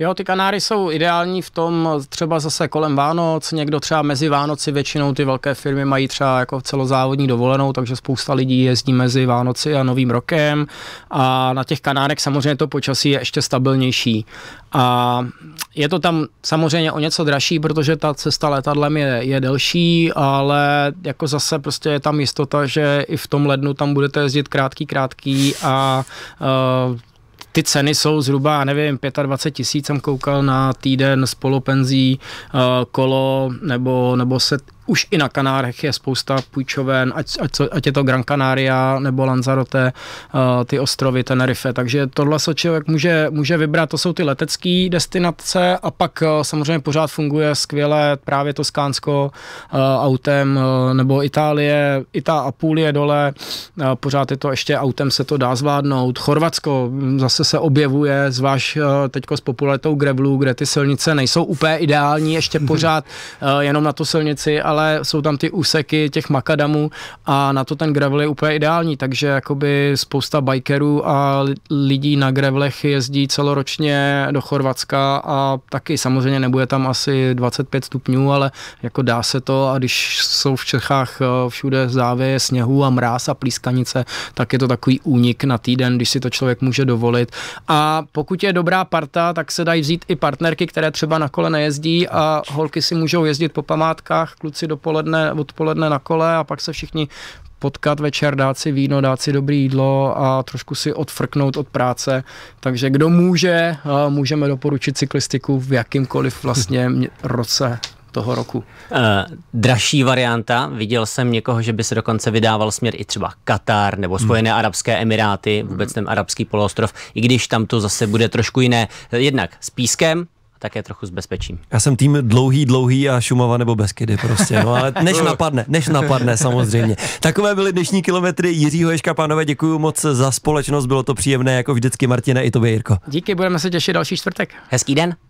Jo, ty Kanáry jsou ideální v tom třeba zase kolem Vánoc, někdo třeba mezi Vánoci většinou ty velké firmy mají třeba jako celozávodní dovolenou, takže spousta lidí jezdí mezi Vánoci a Novým rokem a na těch Kanárech samozřejmě to počasí je ještě stabilnější. A je to tam samozřejmě o něco dražší, protože ta cesta letadlem je, je delší, ale jako zase prostě je tam jistota, že i v tom lednu tam budete jezdit krátký, krátký a uh, ty ceny jsou zhruba, nevím, 25 tisíc jsem koukal na týden s eh, kolo nebo, nebo set už i na Kanárech je spousta půjčoven, ať, ať, ať je to Gran Canaria nebo Lanzarote, uh, ty ostrovy Tenerife, takže tohle se člověk může, může vybrat, to jsou ty letecké destinace a pak uh, samozřejmě pořád funguje skvěle právě to Skánsko uh, eh, autem nebo Itálie, i ta Apulie dole, pořád je to ještě autem se to dá zvládnout. Chorvatsko hm, zase se objevuje, zvlášť teď s popularitou Grevlu, kde ty silnice nejsou úplně ideální, ještě mhm. pořád jenom na tu silnici, ale ale jsou tam ty úseky těch makadamů a na to ten gravel je úplně ideální, takže jakoby spousta bikerů a lidí na gravelech jezdí celoročně do Chorvatska a taky samozřejmě nebude tam asi 25 stupňů, ale jako dá se to a když jsou v Čechách eh, všude závěje sněhu a mráz a plískanice, tak je to takový únik na týden, když si to člověk může dovolit. A pokud je dobrá parta, tak se dají vzít i partnerky, které třeba na kole nejezdí a holky si můžou jezdit po památkách, kluci dopoledne, odpoledne na kole a pak se všichni potkat večer, dát si víno, dát si dobré jídlo a trošku si odfrknout od práce. Takže kdo může, eh, můžeme doporučit cyklistiku v jakýmkoliv vlastně roce toho roku. Uh, dražší varianta, viděl jsem někoho, že by se dokonce vydával směr i třeba Katar nebo hmm. Spojené hmm. arabské emiráty, vůbec hmm. ten arabský poloostrov, i když tam to zase bude trošku jiné. Eh, jednak s pískem, také trochu s bezpečím. Já jsem tým dlouhý, dlouhý a Šumava nebo Beskydy prostě, no ale než napadne, než napadne samozřejmě. Takové byly dnešní kilometry Jiřího Ješka, pánové, děkuji moc za společnost, bylo to příjemné jako vždycky Martina i tobě Jirko. Díky, budeme se těšit další čtvrtek. Hezký den.